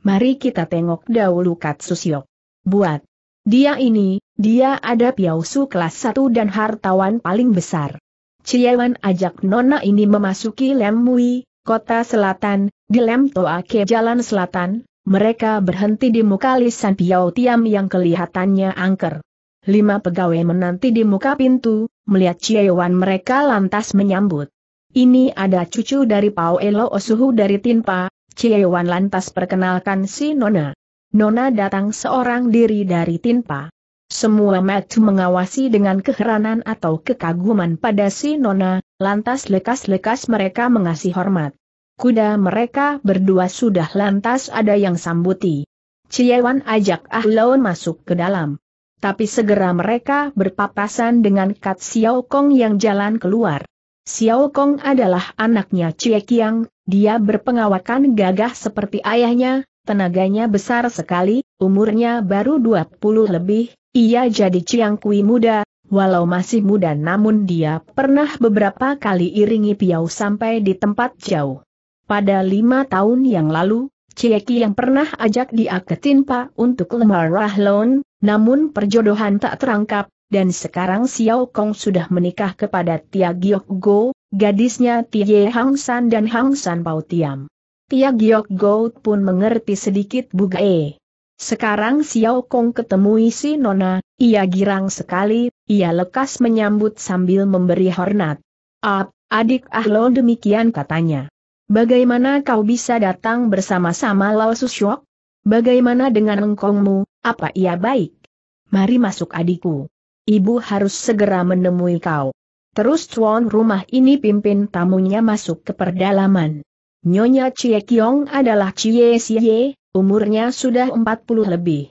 Mari kita tengok dahulu Kat Susyok. Buat. Dia ini, dia ada piausu kelas 1 dan hartawan paling besar. Ciawan ajak Nona ini memasuki Lemui, kota selatan, di Lem Toake jalan selatan, mereka berhenti di muka lisan Piau Tiam yang kelihatannya angker lima pegawai menanti di muka pintu, melihat Wan mereka lantas menyambut. Ini ada cucu dari Paolo Osuhu dari Tinpa, Wan lantas perkenalkan si Nona. Nona datang seorang diri dari Tinpa. Semua mata mengawasi dengan keheranan atau kekaguman pada si Nona, lantas lekas-lekas mereka mengasih hormat. Kuda mereka berdua sudah lantas ada yang sambuti. Wan ajak Ahlaun masuk ke dalam. Tapi segera mereka berpapasan dengan Kat Xiao Kong yang jalan keluar. Xiao Kong adalah anaknya Cie Kiang, dia berpengawakan gagah seperti ayahnya, tenaganya besar sekali, umurnya baru 20 lebih, ia jadi Chiang Kui muda, Walau masih muda namun dia pernah beberapa kali iringi Piau sampai di tempat jauh. Pada lima tahun yang lalu, Cieki yang pernah ajak dia ke Tinpa untuk lemar Rahlon, namun perjodohan tak terangkap, dan sekarang Xiao Kong sudah menikah kepada Tia Giok Go, gadisnya Tie Hang San dan Hang San Pau Tiam. Tia Giok Go pun mengerti sedikit bugae. Sekarang Xiao Kong ketemu si Nona, ia girang sekali, ia lekas menyambut sambil memberi hormat. Ap, adik Ahlon demikian katanya. Bagaimana kau bisa datang bersama-sama Lao Susyok? Bagaimana dengan engkongmu, apa ia baik? Mari masuk adikku. Ibu harus segera menemui kau. Terus tuan rumah ini pimpin tamunya masuk ke perdalaman. Nyonya Cie Kiong adalah Cie Xie, umurnya sudah 40 lebih.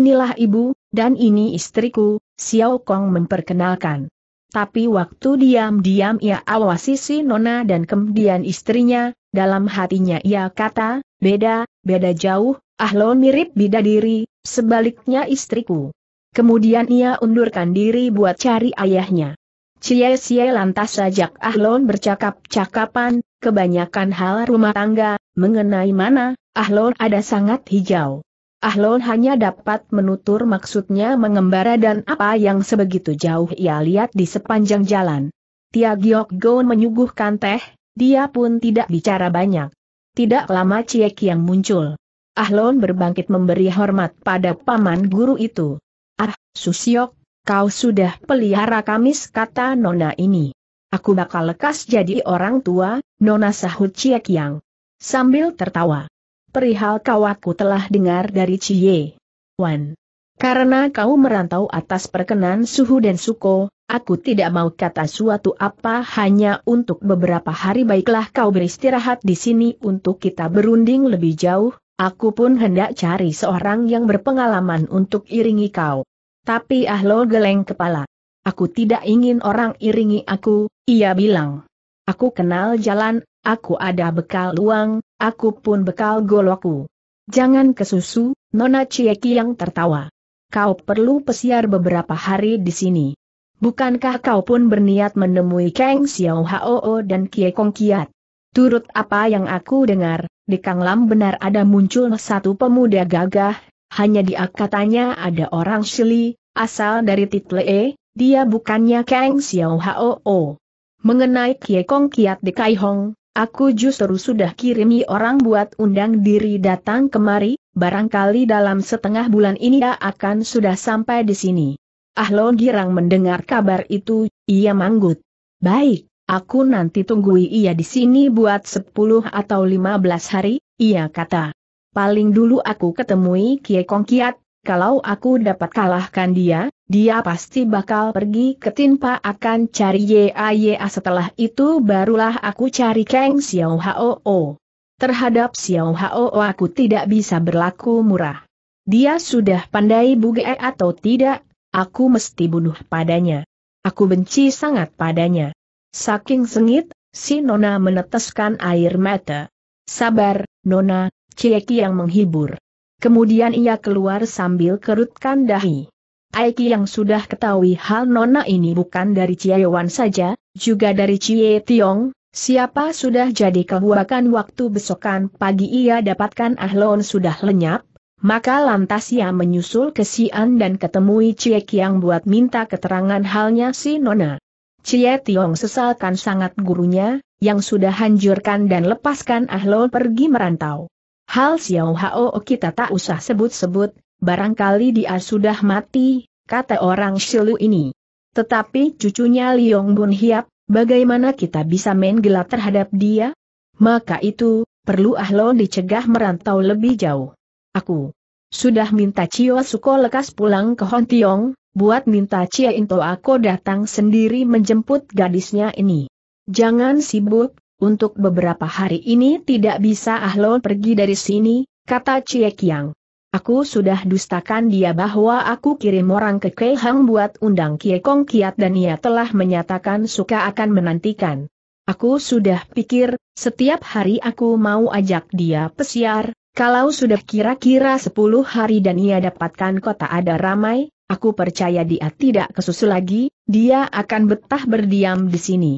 Inilah ibu, dan ini istriku, Xiao Kong memperkenalkan. Tapi waktu diam-diam ia awasi si Nona dan kemudian istrinya, dalam hatinya ia kata, beda, beda jauh, Ahlon mirip bidadiri, sebaliknya istriku. Kemudian ia undurkan diri buat cari ayahnya. Cie-cie lantas sajak Ahlon bercakap-cakapan, kebanyakan hal rumah tangga, mengenai mana, Ahlon ada sangat hijau. Ahlon hanya dapat menutur maksudnya mengembara dan apa yang sebegitu jauh ia lihat di sepanjang jalan. Tia Giok Gon menyuguhkan teh, dia pun tidak bicara banyak. Tidak lama Ciek yang muncul. Ahlon berbangkit memberi hormat pada paman guru itu. Ah, Susiok, kau sudah pelihara kamis kata Nona ini. Aku bakal lekas jadi orang tua, Nona sahut Ciek yang. Sambil tertawa perihal kau aku telah dengar dari Cie. Wan. Karena kau merantau atas perkenan suhu dan suko, aku tidak mau kata suatu apa hanya untuk beberapa hari baiklah kau beristirahat di sini untuk kita berunding lebih jauh, aku pun hendak cari seorang yang berpengalaman untuk iringi kau. Tapi Ahlo geleng kepala. Aku tidak ingin orang iringi aku, ia bilang. Aku kenal jalan, aku ada bekal uang, aku pun bekal golokku. Jangan kesusu, Nona Cieki yang tertawa. Kau perlu pesiar beberapa hari di sini. Bukankah kau pun berniat menemui Kang Xiao Hao dan Kie Kong Kiat? Turut apa yang aku dengar, di Kang Lam benar ada muncul satu pemuda gagah, hanya dia katanya ada orang Shili, asal dari Titlee, dia bukannya Kang Xiao Hao. Mengenai Kie Kong Kiat di Kai Hong, Aku justru sudah kirimi orang buat undang diri datang kemari, barangkali dalam setengah bulan ini dia akan sudah sampai di sini. Ah, lo girang mendengar kabar itu, ia manggut. Baik, aku nanti tunggui ia di sini buat 10 atau 15 hari, ia kata. Paling dulu aku ketemui Kie Kong Kiat, kalau aku dapat kalahkan dia, dia pasti bakal pergi ke Tinpa akan cari YAYA setelah itu barulah aku cari Kang Xiao Hao. Terhadap Xiao Hao aku tidak bisa berlaku murah. Dia sudah pandai buge atau tidak, aku mesti bunuh padanya. Aku benci sangat padanya. Saking sengit, si Nona meneteskan air mata. Sabar, Nona, Cieki yang menghibur. Kemudian ia keluar sambil kerutkan dahi. Aiki yang sudah ketahui hal Nona ini bukan dari Ciawan saja, juga dari Cie Tiong, siapa sudah jadi kebuakan waktu besokan pagi ia dapatkan Ahlon sudah lenyap, maka lantas ia menyusul ke Sian dan ketemui Cie Kiang buat minta keterangan halnya si Nona. Cie Tiong sesalkan sangat gurunya, yang sudah hancurkan dan lepaskan Ahlon pergi merantau. Hal Xiao Hao oh, kita tak usah sebut-sebut, barangkali dia sudah mati, kata orang Shilu ini. Tetapi cucunya Liong Bun Hiap, bagaimana kita bisa main gelap terhadap dia? Maka itu, perlu Ahlon dicegah merantau lebih jauh. Aku sudah minta Cio Suko lekas pulang ke Hong Tiong, buat minta Cia Into aku datang sendiri menjemput gadisnya ini. Jangan sibuk, untuk beberapa hari ini tidak bisa Ahlo pergi dari sini, kata Cie Kiang. Aku sudah dustakan dia bahwa aku kirim orang ke Kei Hang buat undang Kie Kong Kiat dan ia telah menyatakan suka akan menantikan. Aku sudah pikir, setiap hari aku mau ajak dia pesiar, kalau sudah kira-kira 10 hari dan ia dapatkan kota ada ramai, aku percaya dia tidak kesusul lagi, dia akan betah berdiam di sini.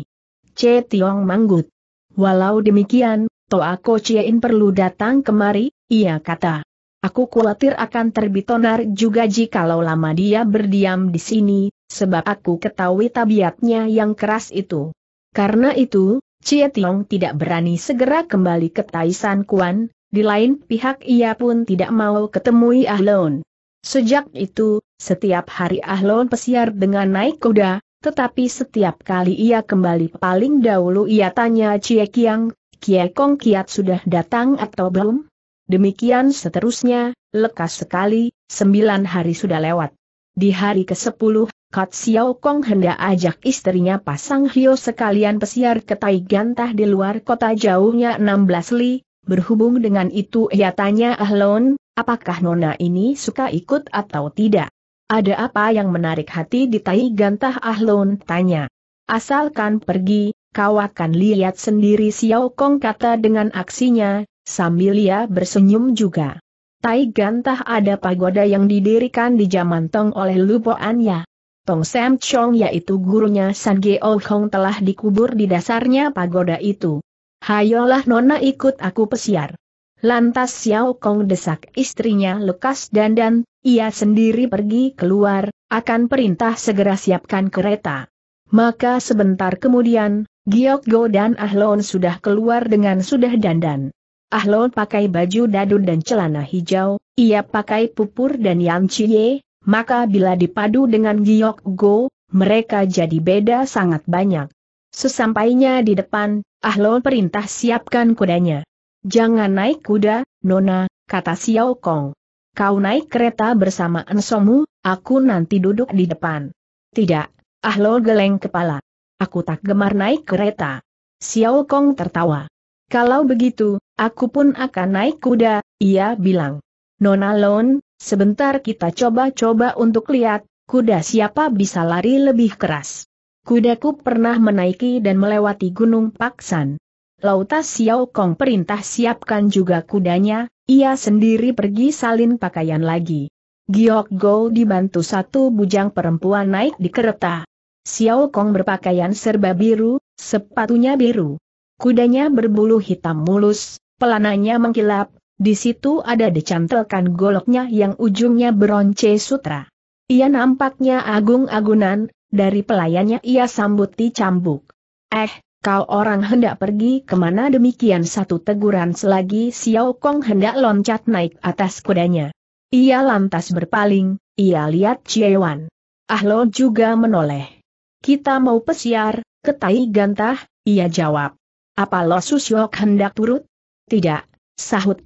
C. Tiong Manggut Walau demikian, Toa Chiein perlu datang kemari, ia kata. Aku khawatir akan terbit onar juga jika lama dia berdiam di sini, sebab aku ketahui tabiatnya yang keras itu. Karena itu, Chie Tiong tidak berani segera kembali ke Taisan Kuan, di lain pihak ia pun tidak mau ketemui Ahlon. Sejak itu, setiap hari Ahlon pesiar dengan naik kuda, tetapi setiap kali ia kembali paling dahulu ia tanya Cie Kiang, Kie Kong Kiat sudah datang atau belum? Demikian seterusnya, lekas sekali, sembilan hari sudah lewat. Di hari ke-10, Kat Xiao Kong hendak ajak istrinya Pasang hio sekalian pesiar ke Tai Gantah di luar kota jauhnya 16 li, berhubung dengan itu ia tanya Ahlon, apakah Nona ini suka ikut atau tidak. Ada apa yang menarik hati di tai gantah Ahlon tanya. Asalkan pergi, kau akan lihat sendiri Xiao Kong kata dengan aksinya, sambil ia bersenyum juga. Tai gantah ada pagoda yang didirikan di zaman Tong oleh Lupoannya. Tong Sam Chong yaitu gurunya San Geo oh Hong telah dikubur di dasarnya pagoda itu. Hayolah nona ikut aku pesiar. Lantas Xiao Kong desak istrinya lekas dandan, ia sendiri pergi keluar, akan perintah segera siapkan kereta. Maka sebentar kemudian, Giok Go dan Ahlon sudah keluar dengan sudah dandan. Ahlon pakai baju dadu dan celana hijau, ia pakai pupur dan yang cie, maka bila dipadu dengan Giok Go, mereka jadi beda sangat banyak. Sesampainya di depan, Ahlon perintah siapkan kudanya. Jangan naik kuda, Nona, kata Xiao Kong. Kau naik kereta bersama Ensomu, aku nanti duduk di depan. Tidak, Ah Lo geleng kepala. Aku tak gemar naik kereta. Xiao Kong tertawa. Kalau begitu, aku pun akan naik kuda, ia bilang. Nona Lon, sebentar kita coba-coba untuk lihat, kuda siapa bisa lari lebih keras. Kudaku pernah menaiki dan melewati Gunung Paksan. Lauta Xiao Kong perintah siapkan juga kudanya, ia sendiri pergi salin pakaian lagi. Giok Go dibantu satu bujang perempuan naik di kereta. Xiao Kong berpakaian serba biru, sepatunya biru. Kudanya berbulu hitam mulus, pelananya mengkilap, di situ ada dicantelkan goloknya yang ujungnya beronce sutra. Ia nampaknya agung-agunan, dari pelayannya ia sambuti cambuk. Eh, Kau orang hendak pergi kemana demikian satu teguran selagi Xiao Kong hendak loncat naik atas kudanya. Ia lantas berpaling, ia lihat Wan. Ahlo juga menoleh. Kita mau pesiar, ketai gantah, ia jawab. Apa Lo Susyok hendak turut? Tidak, sahut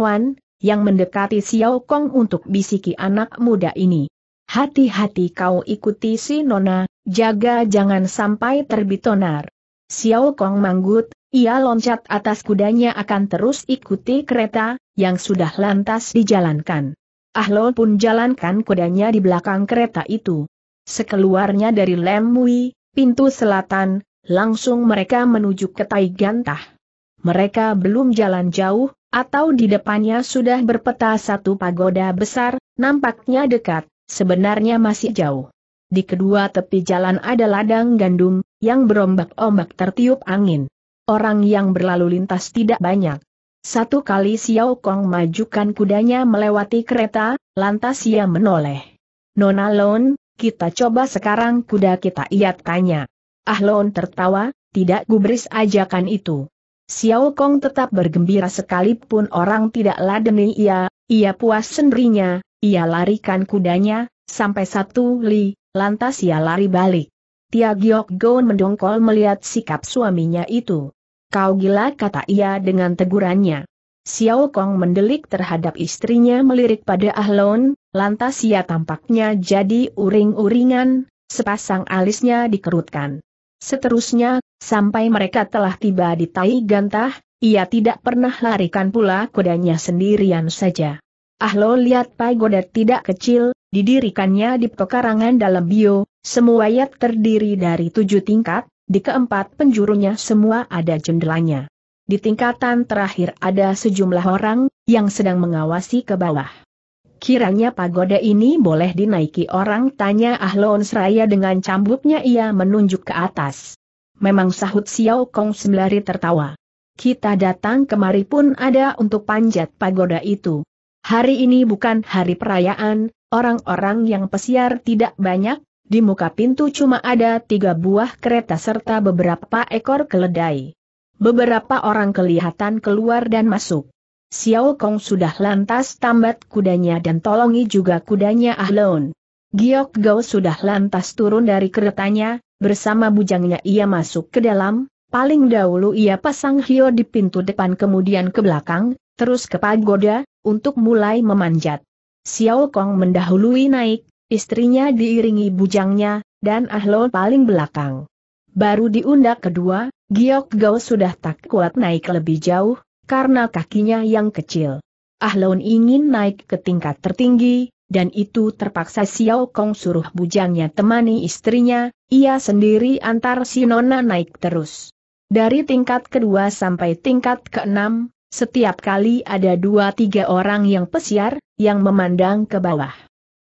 Wan, yang mendekati Xiao Kong untuk bisiki anak muda ini. Hati-hati kau ikuti si Nona, jaga jangan sampai terbitonar. Xiao Kong manggut, ia loncat atas kudanya akan terus ikuti kereta, yang sudah lantas dijalankan. Ahlol pun jalankan kudanya di belakang kereta itu. Sekeluarnya dari Lemui, pintu selatan, langsung mereka menuju ke Tai Gantah. Mereka belum jalan jauh, atau di depannya sudah berpeta satu pagoda besar, nampaknya dekat, sebenarnya masih jauh. Di kedua tepi jalan ada ladang gandum, yang berombak-ombak tertiup angin. Orang yang berlalu lintas tidak banyak. Satu kali Xiao Kong majukan kudanya melewati kereta, lantas ia menoleh. Nona Lon, kita coba sekarang kuda kita ia tanya. Ah Lon tertawa, tidak gubris ajakan itu. Xiao Kong tetap bergembira sekalipun orang tidak ladeni ia, ia puas sendirinya, ia larikan kudanya, sampai satu li, lantas ia lari balik. Tia Giok Gon mendongkol melihat sikap suaminya itu. Kau gila kata ia dengan tegurannya. Xiao Kong mendelik terhadap istrinya melirik pada Ahlon, lantas ia tampaknya jadi uring-uringan, sepasang alisnya dikerutkan. Seterusnya, sampai mereka telah tiba di Tai Gantah, ia tidak pernah larikan pula kudanya sendirian saja. Ahlo lihat pagoda tidak kecil, didirikannya di pekarangan dalam bio, semua ayat terdiri dari tujuh tingkat, di keempat penjurunya semua ada jendelanya. Di tingkatan terakhir ada sejumlah orang, yang sedang mengawasi ke bawah. Kiranya pagoda ini boleh dinaiki orang tanya Ahlon Seraya dengan cambuknya ia menunjuk ke atas. Memang sahut Xiao Kong sembari tertawa. Kita datang kemari pun ada untuk panjat pagoda itu, Hari ini bukan hari perayaan, orang-orang yang pesiar tidak banyak, di muka pintu cuma ada tiga buah kereta serta beberapa ekor keledai. Beberapa orang kelihatan keluar dan masuk. Xiao Kong sudah lantas tambat kudanya dan tolongi juga kudanya Leon. Giok Gao sudah lantas turun dari keretanya, bersama bujangnya ia masuk ke dalam, paling dahulu ia pasang hio di pintu depan kemudian ke belakang, terus ke pagoda, untuk mulai memanjat. Xiao Kong mendahului naik, istrinya diiringi bujangnya, dan Ahlo paling belakang. Baru diundak kedua, Giok Gao sudah tak kuat naik lebih jauh, karena kakinya yang kecil. Ahlon ingin naik ke tingkat tertinggi, dan itu terpaksa Xiao Kong suruh bujangnya temani istrinya, ia sendiri antar si Nona naik terus. Dari tingkat kedua sampai tingkat keenam, setiap kali ada dua tiga orang yang pesiar, yang memandang ke bawah.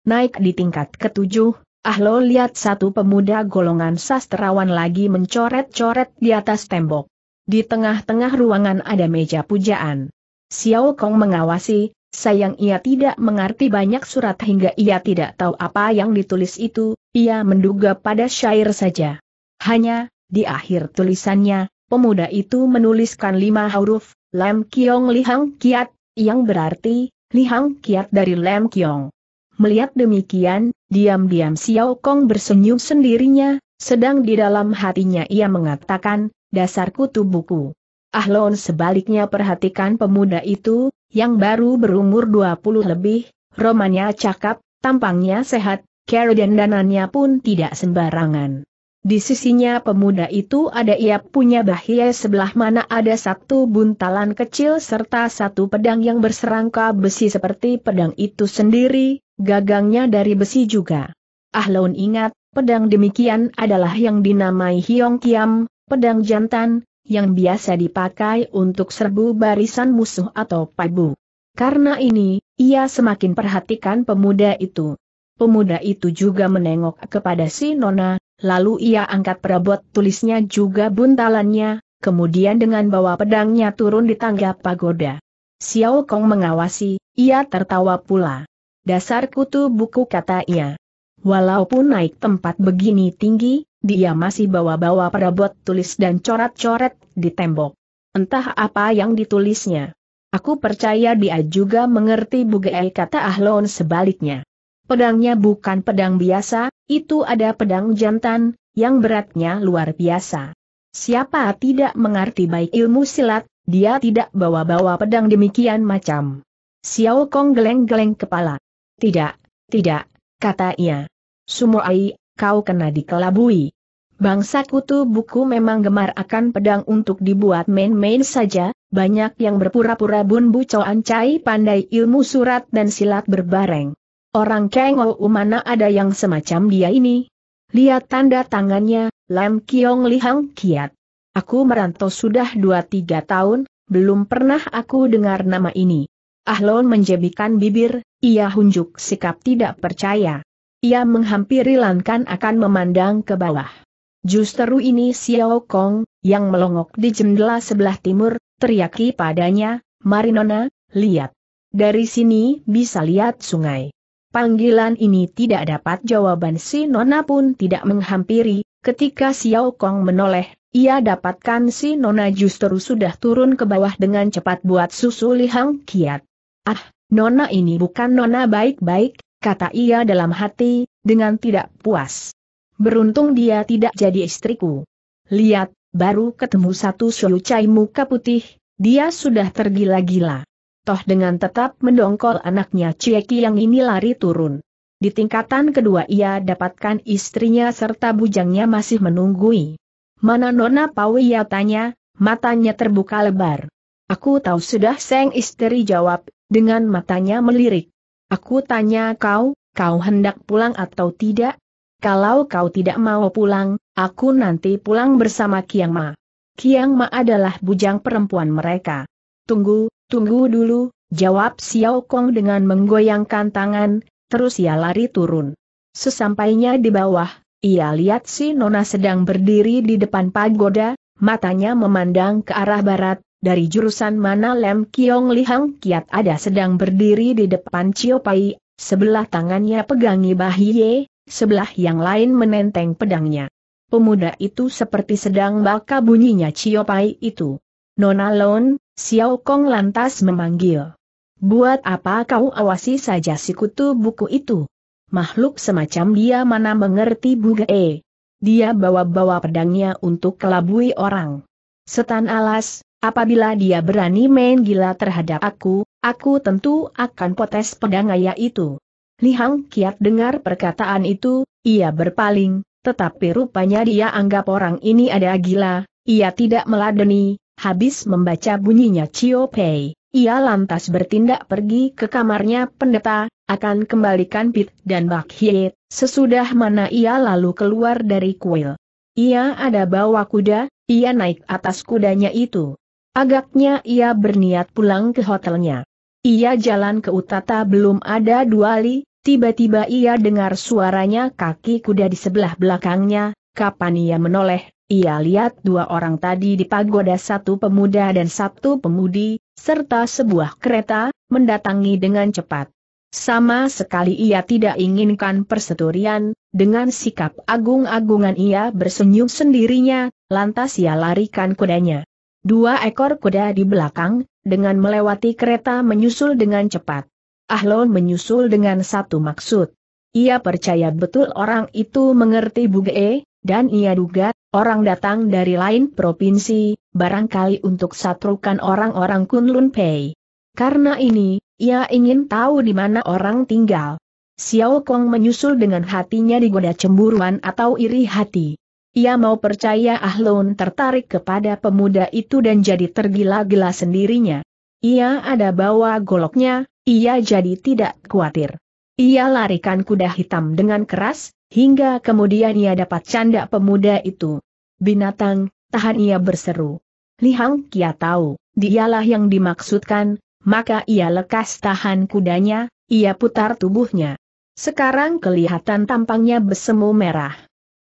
Naik di tingkat ketujuh, Ahlo lihat satu pemuda golongan sastrawan lagi mencoret-coret di atas tembok. Di tengah-tengah ruangan ada meja pujaan. Xiao Kong mengawasi, sayang ia tidak mengerti banyak surat hingga ia tidak tahu apa yang ditulis itu, ia menduga pada syair saja. Hanya, di akhir tulisannya, pemuda itu menuliskan lima huruf, Lem Kiong Lihang Kiat, yang berarti, Lihang Kiat dari Lem Kiong. Melihat demikian, diam-diam Xiao Kong bersenyum sendirinya, sedang di dalam hatinya ia mengatakan, dasar dasarku tubuhku. Ahlon sebaliknya perhatikan pemuda itu, yang baru berumur 20 lebih, romannya cakap, tampangnya sehat, kerudan dan danannya pun tidak sembarangan. Di sisinya pemuda itu ada ia punya bahia sebelah mana ada satu buntalan kecil serta satu pedang yang berserangka besi seperti pedang itu sendiri, gagangnya dari besi juga. Laun ingat, pedang demikian adalah yang dinamai Hiong Kiam, pedang jantan, yang biasa dipakai untuk serbu barisan musuh atau paibu. Karena ini, ia semakin perhatikan pemuda itu. Pemuda itu juga menengok kepada si Nona, lalu ia angkat perabot tulisnya juga buntalannya, kemudian dengan bawa pedangnya turun di tangga pagoda. Xiao Kong mengawasi, ia tertawa pula. Dasar kutu buku kata ia. Walaupun naik tempat begini tinggi, dia masih bawa-bawa perabot tulis dan coret-coret di tembok. Entah apa yang ditulisnya. Aku percaya dia juga mengerti bugai kata Ahlon sebaliknya. Pedangnya bukan pedang biasa, itu ada pedang jantan, yang beratnya luar biasa. Siapa tidak mengerti baik ilmu silat, dia tidak bawa-bawa pedang demikian macam. Xiao Kong geleng-geleng kepala. Tidak, tidak, kata ia. Sumuai, kau kena dikelabui. Bangsa kutu buku memang gemar akan pedang untuk dibuat main-main saja, banyak yang berpura-pura bun bucoan cai pandai ilmu surat dan silat berbareng. Orang Kang Ou oh, mana ada yang semacam dia ini? Lihat tanda tangannya, Lam Kiong Lihang Kiat. Aku merantau sudah dua tiga tahun, belum pernah aku dengar nama ini. Ahlon menjebikan bibir, ia hunjuk sikap tidak percaya. Ia menghampiri Lankan akan memandang ke bawah. Justru ini Xiao Kong, yang melongok di jendela sebelah timur, teriaki padanya, Marinona, lihat. Dari sini bisa lihat sungai. Panggilan ini tidak dapat jawaban si Nona pun tidak menghampiri, ketika Xiao Kong menoleh, ia dapatkan si Nona justru sudah turun ke bawah dengan cepat buat susu lihang kiat. Ah, Nona ini bukan Nona baik-baik, kata ia dalam hati, dengan tidak puas. Beruntung dia tidak jadi istriku. Lihat, baru ketemu satu Chai muka putih, dia sudah tergila-gila toh dengan tetap mendongkol anaknya Cieki yang ini lari turun. Di tingkatan kedua ia dapatkan istrinya serta bujangnya masih menunggui. Mana Nona Pawi ya tanya, matanya terbuka lebar. Aku tahu sudah seng istri jawab, dengan matanya melirik. Aku tanya kau, kau hendak pulang atau tidak? Kalau kau tidak mau pulang, aku nanti pulang bersama Kiang Ma. Kiang Ma adalah bujang perempuan mereka. Tunggu, Tunggu dulu, jawab Xiao Kong dengan menggoyangkan tangan, terus ia lari turun. Sesampainya di bawah, ia lihat si Nona sedang berdiri di depan pagoda, matanya memandang ke arah barat, dari jurusan mana Lem Kiong Lihang Kiat ada sedang berdiri di depan Cio Pai, sebelah tangannya pegangi Bahiye, sebelah yang lain menenteng pedangnya. Pemuda itu seperti sedang baka bunyinya Cio Pai itu. Nona Lon, Xiao Kong lantas memanggil. Buat apa kau awasi saja si kutu buku itu? Makhluk semacam dia mana mengerti buge. Dia bawa-bawa pedangnya untuk kelabui orang. Setan alas, apabila dia berani main gila terhadap aku, aku tentu akan potes pedang ayah itu. Lihang Kiat dengar perkataan itu, ia berpaling, tetapi rupanya dia anggap orang ini ada gila, ia tidak meladeni, Habis membaca bunyinya Chio Pei, ia lantas bertindak pergi ke kamarnya pendeta, akan kembalikan Pit dan Bak Hie, sesudah mana ia lalu keluar dari kuil. Ia ada bawa kuda, ia naik atas kudanya itu. Agaknya ia berniat pulang ke hotelnya. Ia jalan ke Utata belum ada dua li, tiba-tiba ia dengar suaranya kaki kuda di sebelah belakangnya, kapan ia menoleh, ia lihat dua orang tadi di pagoda satu pemuda dan satu pemudi, serta sebuah kereta, mendatangi dengan cepat. Sama sekali ia tidak inginkan perseturuan, dengan sikap agung-agungan ia bersenyum sendirinya, lantas ia larikan kudanya. Dua ekor kuda di belakang, dengan melewati kereta menyusul dengan cepat. Ahlon menyusul dengan satu maksud. Ia percaya betul orang itu mengerti Buge, dan ia duga Orang datang dari lain provinsi, barangkali untuk satrukan orang-orang Kunlun Pei. Karena ini, ia ingin tahu di mana orang tinggal. Xiao Kong menyusul dengan hatinya digoda cemburuan atau iri hati. Ia mau percaya Ahlun tertarik kepada pemuda itu dan jadi tergila-gila sendirinya. Ia ada bawa goloknya, ia jadi tidak khawatir. Ia larikan kuda hitam dengan keras, hingga kemudian ia dapat canda pemuda itu. Binatang, tahan ia berseru. Lihang Kia tahu, dialah yang dimaksudkan, maka ia lekas tahan kudanya, ia putar tubuhnya. Sekarang kelihatan tampangnya bersemu merah.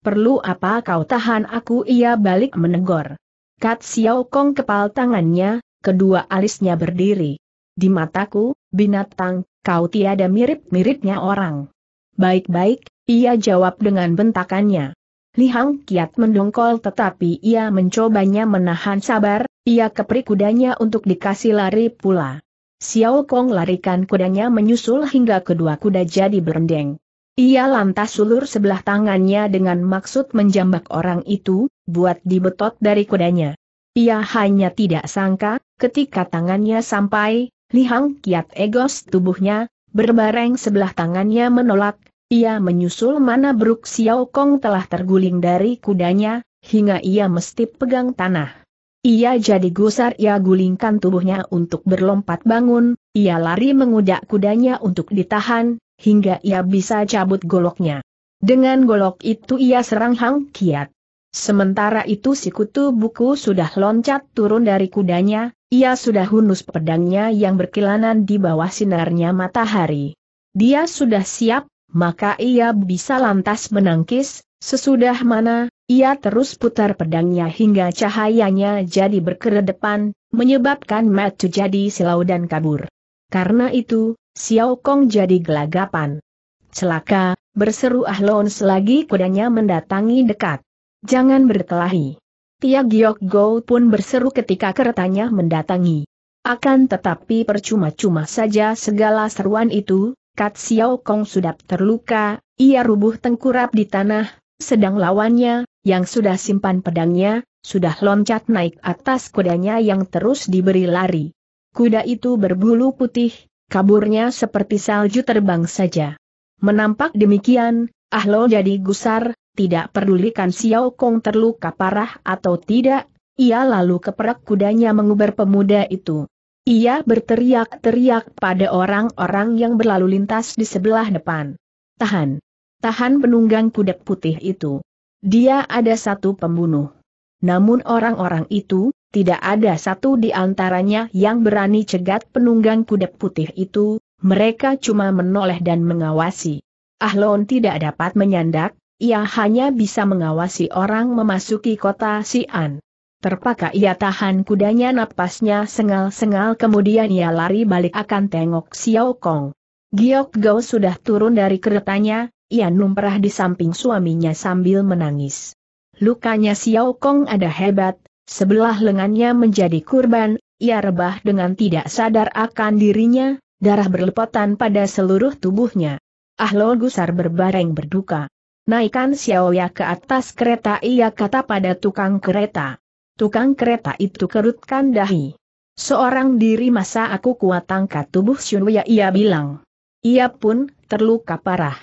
Perlu apa kau tahan aku ia balik menegur. Kat Xiao Kong kepal tangannya, kedua alisnya berdiri. Di mataku, binatang, kau tiada mirip-miripnya orang. Baik-baik, ia jawab dengan bentakannya. Lihang Kiat mendongkol tetapi ia mencobanya menahan sabar, ia keprik kudanya untuk dikasih lari pula. Xiao Kong larikan kudanya menyusul hingga kedua kuda jadi berendeng. Ia lantas sulur sebelah tangannya dengan maksud menjambak orang itu, buat dibetot dari kudanya. Ia hanya tidak sangka, ketika tangannya sampai, Lihang Kiat egos tubuhnya, Berbareng sebelah tangannya menolak, ia menyusul mana Bruk Xiao Kong telah terguling dari kudanya, hingga ia mesti pegang tanah. Ia jadi gusar ia gulingkan tubuhnya untuk berlompat bangun, ia lari mengudak kudanya untuk ditahan, hingga ia bisa cabut goloknya. Dengan golok itu ia serang Hang Kiat. Sementara itu si kutu buku sudah loncat turun dari kudanya, ia sudah hunus pedangnya yang berkilanan di bawah sinarnya matahari. Dia sudah siap, maka ia bisa lantas menangkis, sesudah mana, ia terus putar pedangnya hingga cahayanya jadi berkeredepan, menyebabkan Matu jadi silau dan kabur. Karena itu, Xiao Kong jadi gelagapan. Celaka, berseru Ahlon selagi kudanya mendatangi dekat. Jangan berkelahi. Tia Giok Go pun berseru ketika keretanya mendatangi. Akan tetapi percuma-cuma saja segala seruan itu, Kat Xiao Kong sudah terluka, ia rubuh tengkurap di tanah, sedang lawannya, yang sudah simpan pedangnya, sudah loncat naik atas kudanya yang terus diberi lari. Kuda itu berbulu putih, kaburnya seperti salju terbang saja. Menampak demikian, Ahlo jadi gusar, tidak pedulikan Xiao Kong terluka parah atau tidak, ia lalu keperak kudanya menguber pemuda itu. Ia berteriak-teriak pada orang-orang yang berlalu lintas di sebelah depan. Tahan! Tahan penunggang kuda putih itu. Dia ada satu pembunuh. Namun orang-orang itu, tidak ada satu di antaranya yang berani cegat penunggang kuda putih itu, mereka cuma menoleh dan mengawasi. Ahlon tidak dapat menyandak, ia hanya bisa mengawasi orang memasuki kota Xi'an. Terpaksa ia tahan kudanya napasnya sengal-sengal kemudian ia lari balik akan tengok Xiao Kong. Giok Gao sudah turun dari keretanya, ia numperah di samping suaminya sambil menangis. Lukanya Xiao Kong ada hebat, sebelah lengannya menjadi kurban, ia rebah dengan tidak sadar akan dirinya, darah berlepotan pada seluruh tubuhnya. Ahlo Gusar berbareng berduka. Naikkan Xiaoya ke atas kereta ia kata pada tukang kereta. Tukang kereta itu kerutkan dahi. Seorang diri masa aku kuat angkat tubuh Xiaoya ia bilang. Ia pun terluka parah.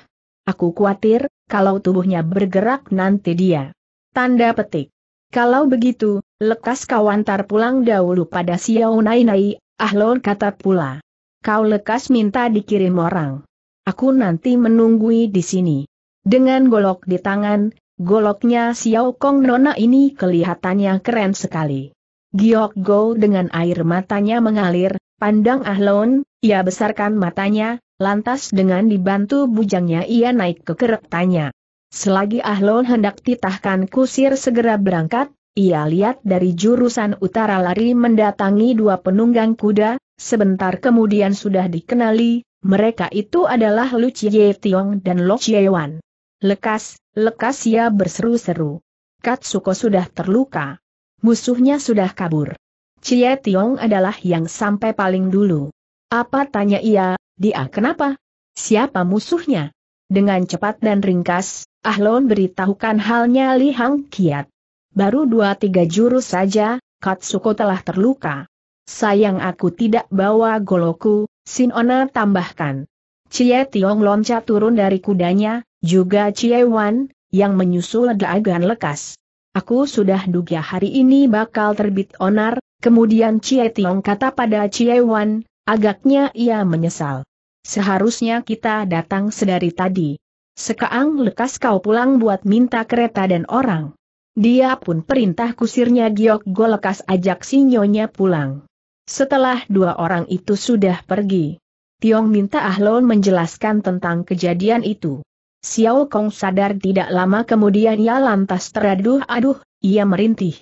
Aku khawatir, kalau tubuhnya bergerak nanti dia. Tanda petik. Kalau begitu, lekas kau antar pulang dahulu pada Xiao Nai Nai, Ahlon kata pula. Kau lekas minta dikirim orang. Aku nanti menunggui di sini. Dengan golok di tangan, goloknya Xiao Kong Nona ini kelihatannya keren sekali. Giok Go dengan air matanya mengalir, pandang Ahlon, ia besarkan matanya, lantas dengan dibantu bujangnya ia naik ke keretanya. Selagi Ahlon hendak titahkan kusir segera berangkat, ia lihat dari jurusan utara lari mendatangi dua penunggang kuda, sebentar kemudian sudah dikenali, mereka itu adalah Lu Chie Tiong dan Lo Chie Wan. Lekas, lekas ia berseru-seru. Katsuko sudah terluka. Musuhnya sudah kabur. Chie Tiong adalah yang sampai paling dulu. Apa tanya ia, dia kenapa? Siapa musuhnya? Dengan cepat dan ringkas, Ahlon beritahukan halnya Li Hang Kiat. Baru dua tiga jurus saja, Katsuko telah terluka. Sayang aku tidak bawa goloku, Sinona tambahkan. Chie Tiong loncat turun dari kudanya, juga Cie Wan, yang menyusul Daagan Lekas. Aku sudah duga hari ini bakal terbit onar, kemudian Cie Tiong kata pada Cie Wan, agaknya ia menyesal. Seharusnya kita datang sedari tadi. Sekarang lekas kau pulang buat minta kereta dan orang. Dia pun perintah kusirnya Giok Go lekas ajak sinyonya pulang. Setelah dua orang itu sudah pergi, Tiong minta Ahlon menjelaskan tentang kejadian itu. Xiao Kong sadar tidak lama kemudian ia lantas teraduh-aduh, ia merintih.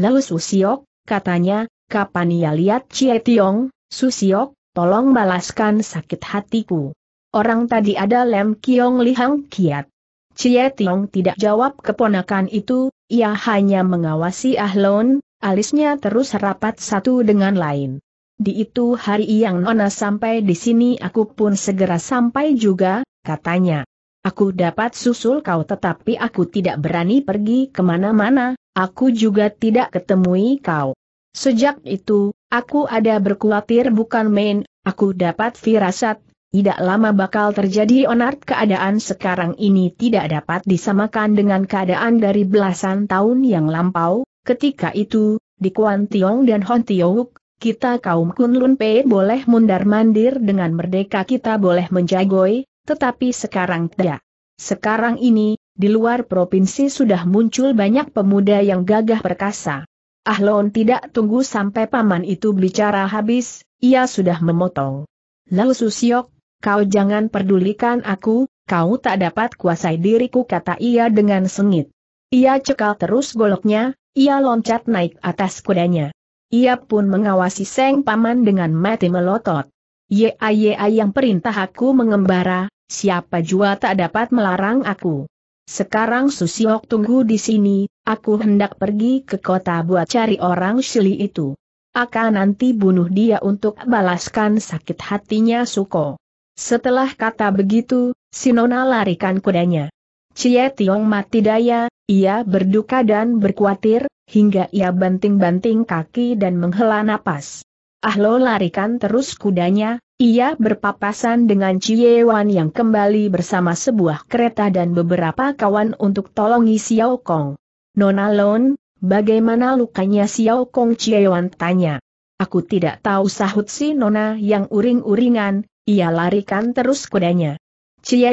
Lalu Susiok, katanya, kapan ia lihat Chie Tiong, Susiok, tolong balaskan sakit hatiku. Orang tadi ada Lem Kiong Lihang Kiat. Chie Tiong tidak jawab keponakan itu, ia hanya mengawasi Ahlon, alisnya terus rapat satu dengan lain. Di itu hari yang Nona sampai di sini aku pun segera sampai juga, katanya. Aku dapat susul kau tetapi aku tidak berani pergi kemana-mana, aku juga tidak ketemui kau. Sejak itu, aku ada berkuatir bukan main, aku dapat firasat, tidak lama bakal terjadi onar. keadaan sekarang ini tidak dapat disamakan dengan keadaan dari belasan tahun yang lampau, ketika itu, di Kuan Tiong dan Hon Tiong, kita kaum Kunlun Pei boleh mundar-mandir dengan merdeka kita boleh menjagoi, tetapi sekarang tidak. Ya. Sekarang ini, di luar provinsi sudah muncul banyak pemuda yang gagah perkasa. Ahlon tidak tunggu sampai paman itu bicara habis, ia sudah memotong. Lalu Susiok, kau jangan pedulikan aku, kau tak dapat kuasai diriku kata ia dengan sengit. Ia cekal terus goloknya, ia loncat naik atas kudanya. Ia pun mengawasi Seng Paman dengan mati melotot. Ya ya yang perintah aku mengembara, siapa jua tak dapat melarang aku. Sekarang Susiok tunggu di sini, aku hendak pergi ke kota buat cari orang Shili itu. Akan nanti bunuh dia untuk balaskan sakit hatinya Suko. Setelah kata begitu, Sinona larikan kudanya. Cie Tiong mati daya, ia berduka dan berkuatir, hingga ia banting-banting kaki dan menghela napas. Ahlo larikan terus kudanya, ia berpapasan dengan Wan yang kembali bersama sebuah kereta dan beberapa kawan untuk tolongi Xiao Kong. Nona Lon, bagaimana lukanya Xiao Kong Wan tanya. Aku tidak tahu sahut si Nona yang uring-uringan, ia larikan terus kudanya.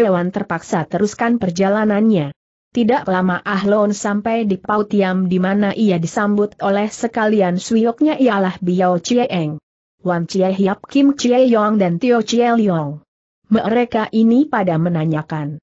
Wan terpaksa teruskan perjalanannya. Tidak lama Ahlon sampai di Pautiam di mana ia disambut oleh sekalian suyoknya ialah Biao Chieng. Wan Chie Hiap Kim Chie Yong dan Tio Chie Leong. Mereka ini pada menanyakan.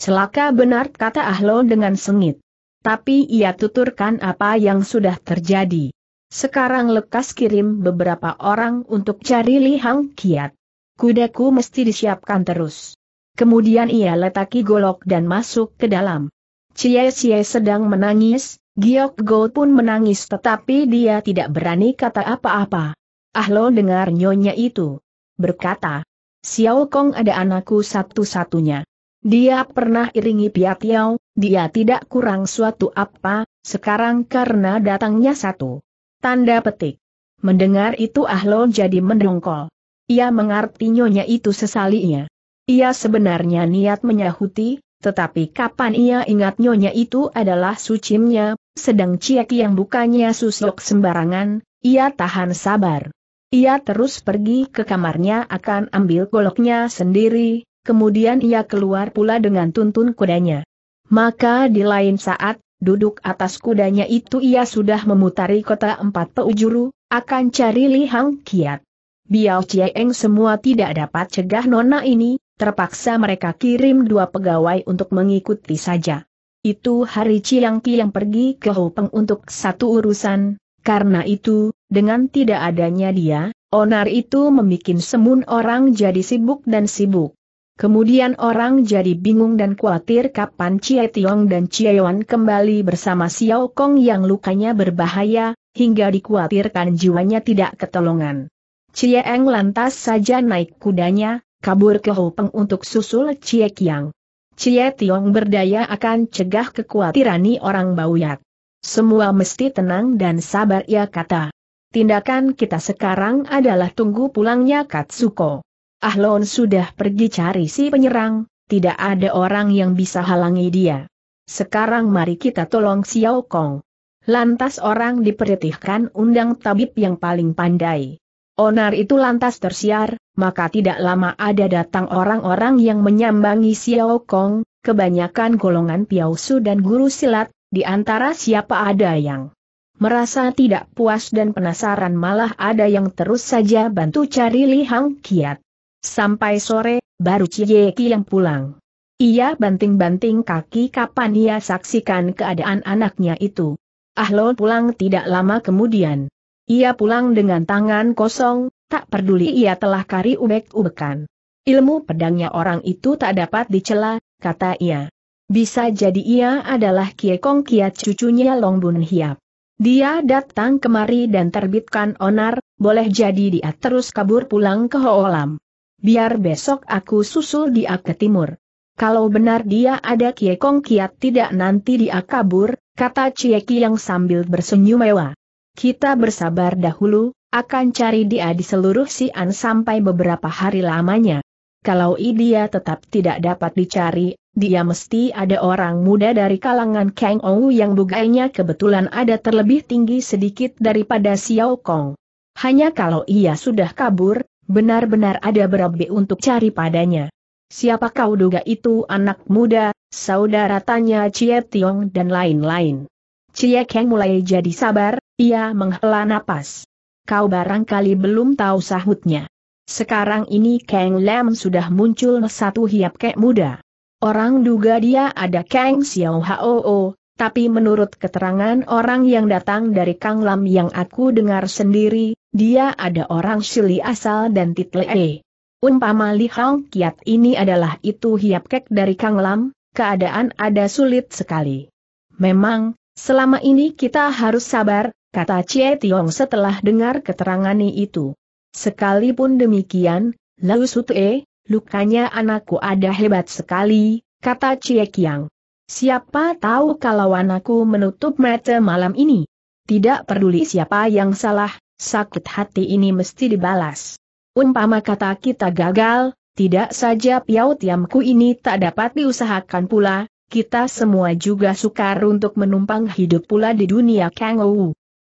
Celaka benar kata Ahlon dengan sengit. Tapi ia tuturkan apa yang sudah terjadi. Sekarang lekas kirim beberapa orang untuk cari Li Hang Kiat. Kudaku mesti disiapkan terus. Kemudian ia letaki golok dan masuk ke dalam. Cie Cie sedang menangis, Giok Go pun menangis tetapi dia tidak berani kata apa-apa. Ah, lo dengar nyonya itu. Berkata, Xiao Kong ada anakku satu-satunya. Dia pernah iringi Tiao, dia tidak kurang suatu apa, sekarang karena datangnya satu. Tanda petik. Mendengar itu Ahlul jadi mendongkol. Ia mengerti nyonya itu sesalinya. Ia sebenarnya niat menyahuti, tetapi kapan ia ingat nyonya itu adalah sucimnya, sedang Ciek yang bukannya susuk sembarangan, ia tahan sabar. Ia terus pergi ke kamarnya akan ambil goloknya sendiri, kemudian ia keluar pula dengan tuntun kudanya. Maka di lain saat, duduk atas kudanya itu ia sudah memutari kota empat peujuru, akan cari lihang Kiat. Biao Chieng semua tidak dapat cegah nona ini, terpaksa mereka kirim dua pegawai untuk mengikuti saja. Itu hari Chiang yang pergi ke Hopeng untuk satu urusan, karena itu, dengan tidak adanya dia, onar itu membuat semun orang jadi sibuk dan sibuk. Kemudian orang jadi bingung dan khawatir kapan Chie Tiong dan Chie Yuan kembali bersama Xiao Kong yang lukanya berbahaya, hingga dikhawatirkan jiwanya tidak ketolongan. Chie Eng lantas saja naik kudanya, kabur ke Hopeng untuk susul Cie Kiang. Cie Tiong berdaya akan cegah kekhawatiran orang Bauyat. Semua mesti tenang dan sabar ia kata. Tindakan kita sekarang adalah tunggu pulangnya Katsuko. Ahlon sudah pergi cari si penyerang, tidak ada orang yang bisa halangi dia. Sekarang mari kita tolong Xiao Kong. Lantas orang diperhitihkan undang tabib yang paling pandai. Onar itu lantas tersiar, maka tidak lama ada datang orang-orang yang menyambangi Xiao Kong, kebanyakan golongan Piausu dan guru silat, di antara siapa ada yang merasa tidak puas dan penasaran malah ada yang terus saja bantu cari Li Hang Kiat. Sampai sore, baru Cie yang pulang. Ia banting-banting kaki kapan ia saksikan keadaan anaknya itu. Ah lo pulang tidak lama kemudian. Ia pulang dengan tangan kosong, tak peduli ia telah kari ubek-ubekan. Ilmu pedangnya orang itu tak dapat dicela, kata ia. Bisa jadi ia adalah kie kong Kiat cucunya Long Bun Hiap. Dia datang kemari dan terbitkan onar, boleh jadi dia terus kabur pulang ke Hoolam. Biar besok aku susul dia ke timur. Kalau benar dia ada kie kong Kiat tidak nanti dia kabur, kata Cieki yang sambil bersenyum mewah. Kita bersabar dahulu, akan cari dia di seluruh Sian sampai beberapa hari lamanya. Kalau dia tetap tidak dapat dicari, dia mesti ada orang muda dari kalangan Kang Ou yang bugainya kebetulan ada terlebih tinggi sedikit daripada Xiao Kong. Hanya kalau ia sudah kabur, benar-benar ada berabe untuk cari padanya. Siapa kau duga itu anak muda, saudara tanya Cie Tiong dan lain-lain. Cie Kang mulai jadi sabar, ia menghela napas. Kau barangkali belum tahu sahutnya. Sekarang ini Kang Lam sudah muncul satu hiap kek muda. Orang duga dia ada Kang Xiao Hao, tapi menurut keterangan orang yang datang dari Kang Lam yang aku dengar sendiri, dia ada orang Shili asal dan Titlee. Umpama Li Hong Kiat ini adalah itu hiap kek dari Kang Lam, keadaan ada sulit sekali. Memang, selama ini kita harus sabar, kata Cie Tiong setelah dengar keterangan itu. Sekalipun demikian, Lau Sute, lukanya anakku ada hebat sekali, kata Cie Kiang. Siapa tahu kalau anakku menutup mata malam ini? Tidak peduli siapa yang salah, sakit hati ini mesti dibalas. Umpama kata kita gagal, tidak saja piau tiamku ini tak dapat diusahakan pula, kita semua juga sukar untuk menumpang hidup pula di dunia Kang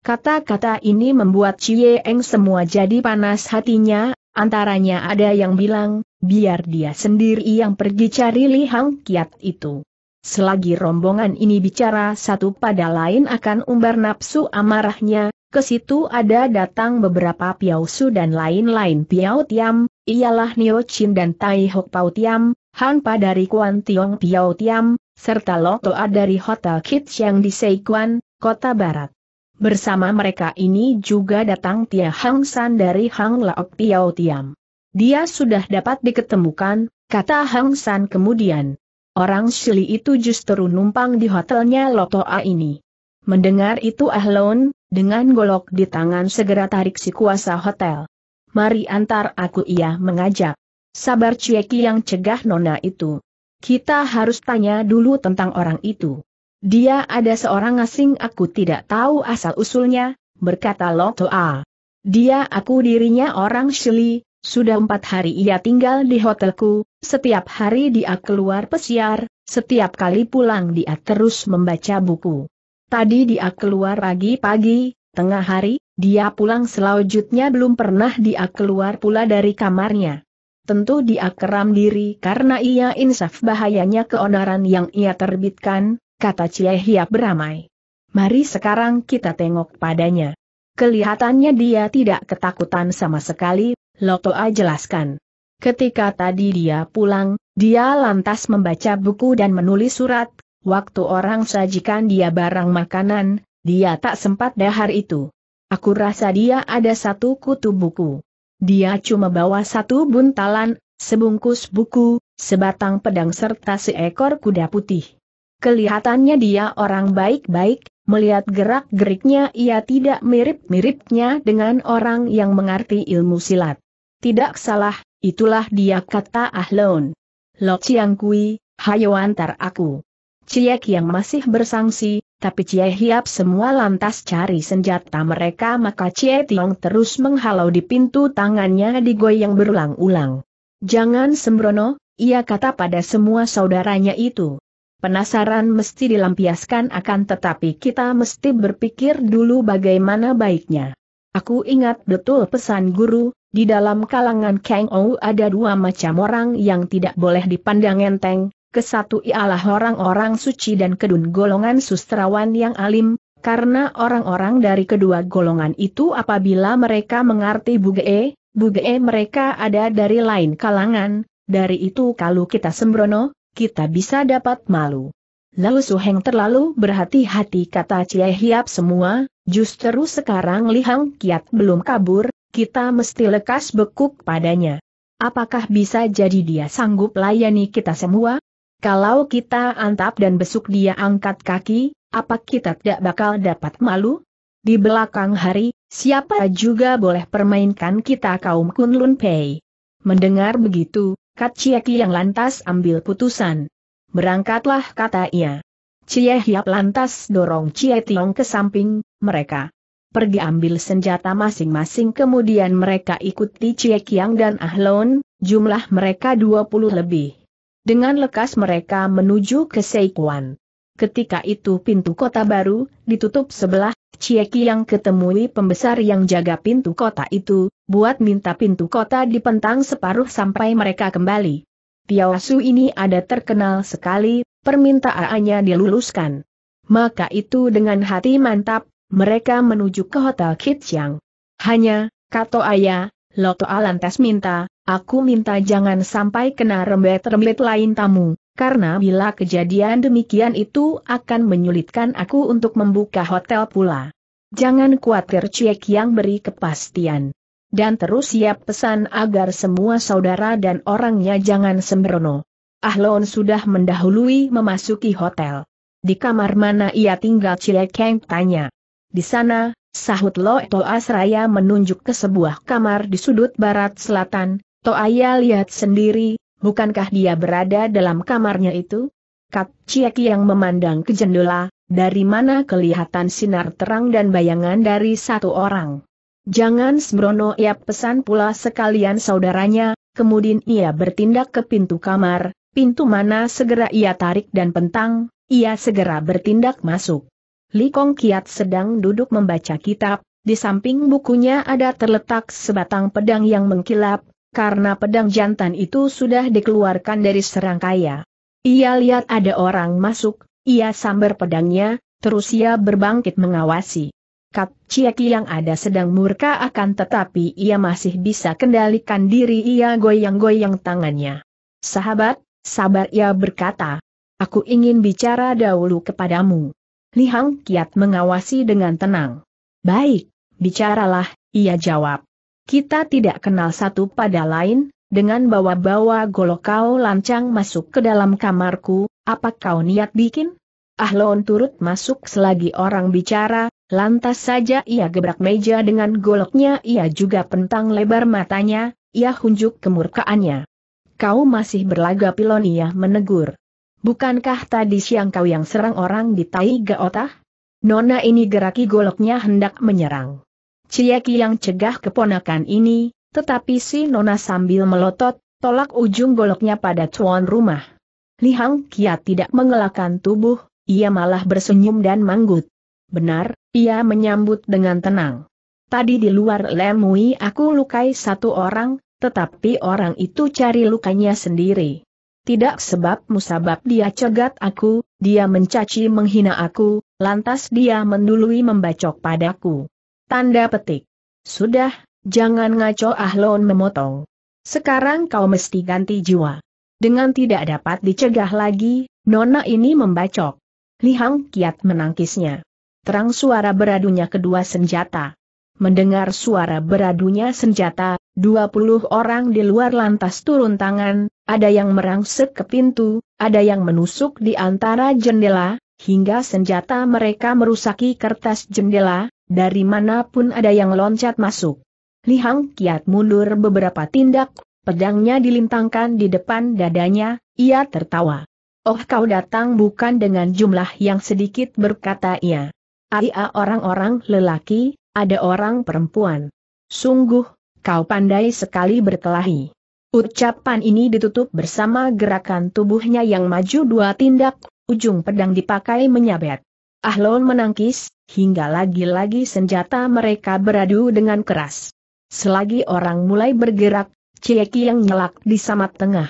Kata-kata ini membuat Cie Eng semua jadi panas hatinya, antaranya ada yang bilang, biar dia sendiri yang pergi cari Li Hang Kiat itu. Selagi rombongan ini bicara satu pada lain akan umbar nafsu amarahnya, ke situ ada datang beberapa piausu dan lain-lain piau tiam, ialah Nio Chin dan Tai Hok Pau Tiam, Han dari Kuan Tiong Piau Tiam, serta Lotoa dari Hotel Kids yang di Seikuan, Kota Barat. Bersama mereka ini juga datang Tia Hang San dari Hang Laok Tiao Tiam. Dia sudah dapat diketemukan, kata Hang San kemudian. Orang Shili itu justru numpang di hotelnya Loto A ini. Mendengar itu Ahlon, dengan golok di tangan segera tarik si kuasa hotel. Mari antar aku ia mengajak. Sabar Cieki yang cegah nona itu. Kita harus tanya dulu tentang orang itu. Dia ada seorang asing aku tidak tahu asal-usulnya, berkata Loto Dia aku dirinya orang Shili, sudah empat hari ia tinggal di hotelku, setiap hari dia keluar pesiar, setiap kali pulang dia terus membaca buku. Tadi dia keluar pagi-pagi, tengah hari, dia pulang selanjutnya belum pernah dia keluar pula dari kamarnya. Tentu dia keram diri karena ia insaf bahayanya keonaran yang ia terbitkan, kata Cie Hiap beramai. Mari sekarang kita tengok padanya. Kelihatannya dia tidak ketakutan sama sekali, Lotoa jelaskan. Ketika tadi dia pulang, dia lantas membaca buku dan menulis surat, waktu orang sajikan dia barang makanan, dia tak sempat dahar itu. Aku rasa dia ada satu kutu buku. Dia cuma bawa satu buntalan, sebungkus buku, sebatang pedang serta seekor kuda putih. Kelihatannya dia orang baik-baik, melihat gerak-geriknya ia tidak mirip-miripnya dengan orang yang mengerti ilmu silat. Tidak salah, itulah dia kata Ahlon. Lo Chiang Kui, hayo antar aku. Ciek yang masih bersangsi, tapi Cie Hiap semua lantas cari senjata mereka maka Cie Tiong terus menghalau di pintu tangannya digoyang berulang-ulang. Jangan sembrono, ia kata pada semua saudaranya itu. Penasaran mesti dilampiaskan akan tetapi kita mesti berpikir dulu bagaimana baiknya. Aku ingat betul pesan guru, di dalam kalangan Kang Ou ada dua macam orang yang tidak boleh dipandang enteng, kesatu ialah orang-orang suci dan kedun golongan sustrawan yang alim, karena orang-orang dari kedua golongan itu apabila mereka mengerti buge, buge mereka ada dari lain kalangan, dari itu kalau kita sembrono, kita bisa dapat malu. Lalu Suheng terlalu berhati-hati kata Cie Hiap semua, justru sekarang Li Kiat belum kabur, kita mesti lekas bekuk padanya. Apakah bisa jadi dia sanggup layani kita semua? Kalau kita antap dan besuk dia angkat kaki, apa kita tidak bakal dapat malu? Di belakang hari, siapa juga boleh permainkan kita kaum Kunlun Pei. Mendengar begitu, Kacieki yang lantas ambil putusan. Berangkatlah kata ia. Cie Hiap lantas dorong Chie Tiong ke samping, mereka pergi ambil senjata masing-masing kemudian mereka ikuti Cie Kiang dan Ahlon, jumlah mereka 20 lebih. Dengan lekas mereka menuju ke Seikuan. Ketika itu pintu kota baru, ditutup sebelah Cieki yang ketemui pembesar yang jaga pintu kota itu, buat minta pintu kota dipentang separuh sampai mereka kembali. Tiawasu ini ada terkenal sekali, permintaannya diluluskan. Maka itu dengan hati mantap, mereka menuju ke Hotel Kitsiang. Hanya, kato ayah, Loto Alantes minta, aku minta jangan sampai kena rembet-rembet lain tamu karena bila kejadian demikian itu akan menyulitkan aku untuk membuka hotel pula. Jangan khawatir Ciek yang beri kepastian. Dan terus siap pesan agar semua saudara dan orangnya jangan sembrono. Ahlon sudah mendahului memasuki hotel. Di kamar mana ia tinggal Ciek yang tanya. Di sana, sahut Lo Seraya menunjuk ke sebuah kamar di sudut barat selatan, Ia lihat sendiri, Bukankah dia berada dalam kamarnya itu? Kak Cieki yang memandang ke jendela, dari mana kelihatan sinar terang dan bayangan dari satu orang. Jangan sembrono ia pesan pula sekalian saudaranya, kemudian ia bertindak ke pintu kamar, pintu mana segera ia tarik dan pentang, ia segera bertindak masuk. Li Kong Kiat sedang duduk membaca kitab, di samping bukunya ada terletak sebatang pedang yang mengkilap, karena pedang jantan itu sudah dikeluarkan dari serangkaya. Ia lihat ada orang masuk, ia sambar pedangnya, terus ia berbangkit mengawasi. Kat Cieki yang ada sedang murka akan tetapi ia masih bisa kendalikan diri ia goyang-goyang tangannya. Sahabat, sabar ia berkata. Aku ingin bicara dahulu kepadamu. Lihang Kiat mengawasi dengan tenang. Baik, bicaralah, ia jawab. Kita tidak kenal satu pada lain, dengan bawa-bawa golok kau lancang masuk ke dalam kamarku, apa kau niat bikin? Ahlon turut masuk selagi orang bicara, lantas saja ia gebrak meja dengan goloknya ia juga pentang lebar matanya, ia hunjuk kemurkaannya. Kau masih berlaga pilonia, menegur. Bukankah tadi siang kau yang serang orang di Tai Otah? Nona ini geraki goloknya hendak menyerang. Cia yang cegah keponakan ini, tetapi si Nona sambil melotot, tolak ujung goloknya pada tuan rumah. Lihang Kia tidak mengelakkan tubuh, ia malah bersenyum dan manggut. Benar, ia menyambut dengan tenang. Tadi di luar Lemui aku lukai satu orang, tetapi orang itu cari lukanya sendiri. Tidak sebab musabab dia cegat aku, dia mencaci menghina aku, lantas dia mendului membacok padaku. Tanda petik. Sudah, jangan ngaco Ahlon memotong. Sekarang kau mesti ganti jiwa. Dengan tidak dapat dicegah lagi, nona ini membacok. Lihang kiat menangkisnya. Terang suara beradunya kedua senjata. Mendengar suara beradunya senjata, 20 orang di luar lantas turun tangan, ada yang merangsek ke pintu, ada yang menusuk di antara jendela, hingga senjata mereka merusaki kertas jendela, dari manapun ada yang loncat masuk. Lihang kiat mundur beberapa tindak, pedangnya dilintangkan di depan dadanya, ia tertawa. Oh kau datang bukan dengan jumlah yang sedikit berkata ia. Ada orang-orang lelaki, ada orang perempuan. Sungguh, kau pandai sekali berkelahi. Ucapan ini ditutup bersama gerakan tubuhnya yang maju dua tindak, ujung pedang dipakai menyabet. Ahlon menangkis, hingga lagi-lagi senjata mereka beradu dengan keras. Selagi orang mulai bergerak, Cieki yang nyelak di samat tengah.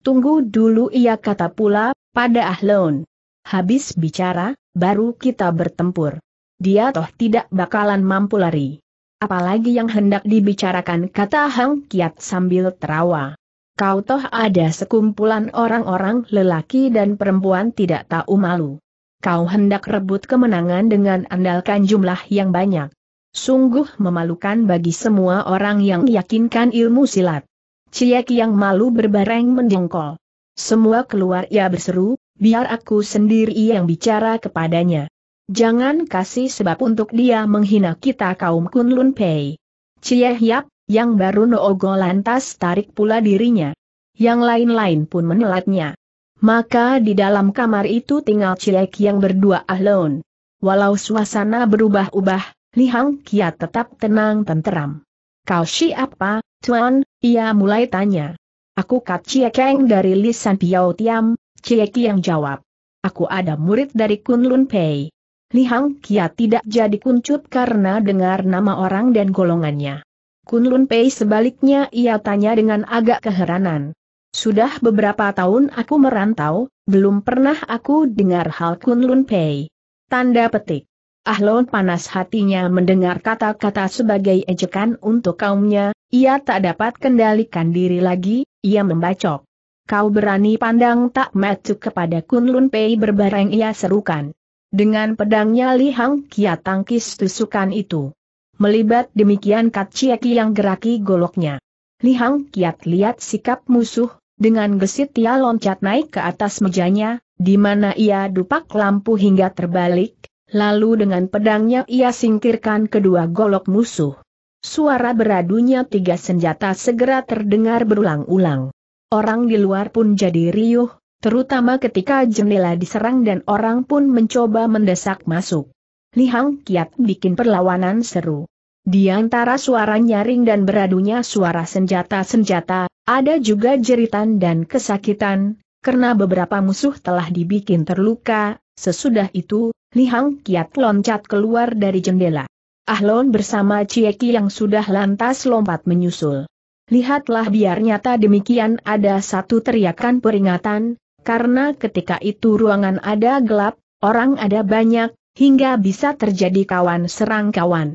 Tunggu dulu ia kata pula, pada Ahlon. Habis bicara, baru kita bertempur. Dia toh tidak bakalan mampu lari. Apalagi yang hendak dibicarakan kata Hang Kiat sambil terawa. Kau toh ada sekumpulan orang-orang lelaki dan perempuan tidak tahu malu kau hendak rebut kemenangan dengan andalkan jumlah yang banyak. Sungguh memalukan bagi semua orang yang yakinkan ilmu silat. Ciek yang malu berbareng mendengkol. Semua keluar ia berseru, biar aku sendiri yang bicara kepadanya. Jangan kasih sebab untuk dia menghina kita kaum Kunlun Pei. Ciek Yap, yang baru Noogo lantas tarik pula dirinya. Yang lain-lain pun menelatnya. Maka di dalam kamar itu tinggal Cilek yang berdua alone. Walau suasana berubah-ubah, Li Hang Kiat tetap tenang tenteram. Kau siapa, Tuan? Ia mulai tanya. Aku Kat Ciekeng dari Lisan Piao Tiam, Cieki yang jawab. Aku ada murid dari Kunlun Pei. Li Hang Kiat tidak jadi kuncup karena dengar nama orang dan golongannya. Kunlun Pei sebaliknya ia tanya dengan agak keheranan. Sudah beberapa tahun aku merantau, belum pernah aku dengar hal Kunlun Pei. Tanda petik. Ahlon panas hatinya mendengar kata-kata sebagai ejekan untuk kaumnya, ia tak dapat kendalikan diri lagi, ia membacok. Kau berani pandang tak matuk kepada Kunlun Pei berbareng ia serukan. Dengan pedangnya Li Hang Kia tangkis tusukan itu. Melibat demikian Kat Chieki yang geraki goloknya. Li Hang Kiat lihat sikap musuh dengan gesit ia loncat naik ke atas mejanya, di mana ia dupak lampu hingga terbalik, lalu dengan pedangnya ia singkirkan kedua golok musuh. Suara beradunya tiga senjata segera terdengar berulang-ulang. Orang di luar pun jadi riuh, terutama ketika jendela diserang dan orang pun mencoba mendesak masuk. Lihang Kiat bikin perlawanan seru. Di antara suara nyaring dan beradunya suara senjata-senjata, ada juga jeritan dan kesakitan, karena beberapa musuh telah dibikin terluka, sesudah itu, Li Hang Kiat loncat keluar dari jendela. Ahlon bersama Cieki yang sudah lantas lompat menyusul. Lihatlah biar nyata demikian ada satu teriakan peringatan, karena ketika itu ruangan ada gelap, orang ada banyak, hingga bisa terjadi kawan serang kawan.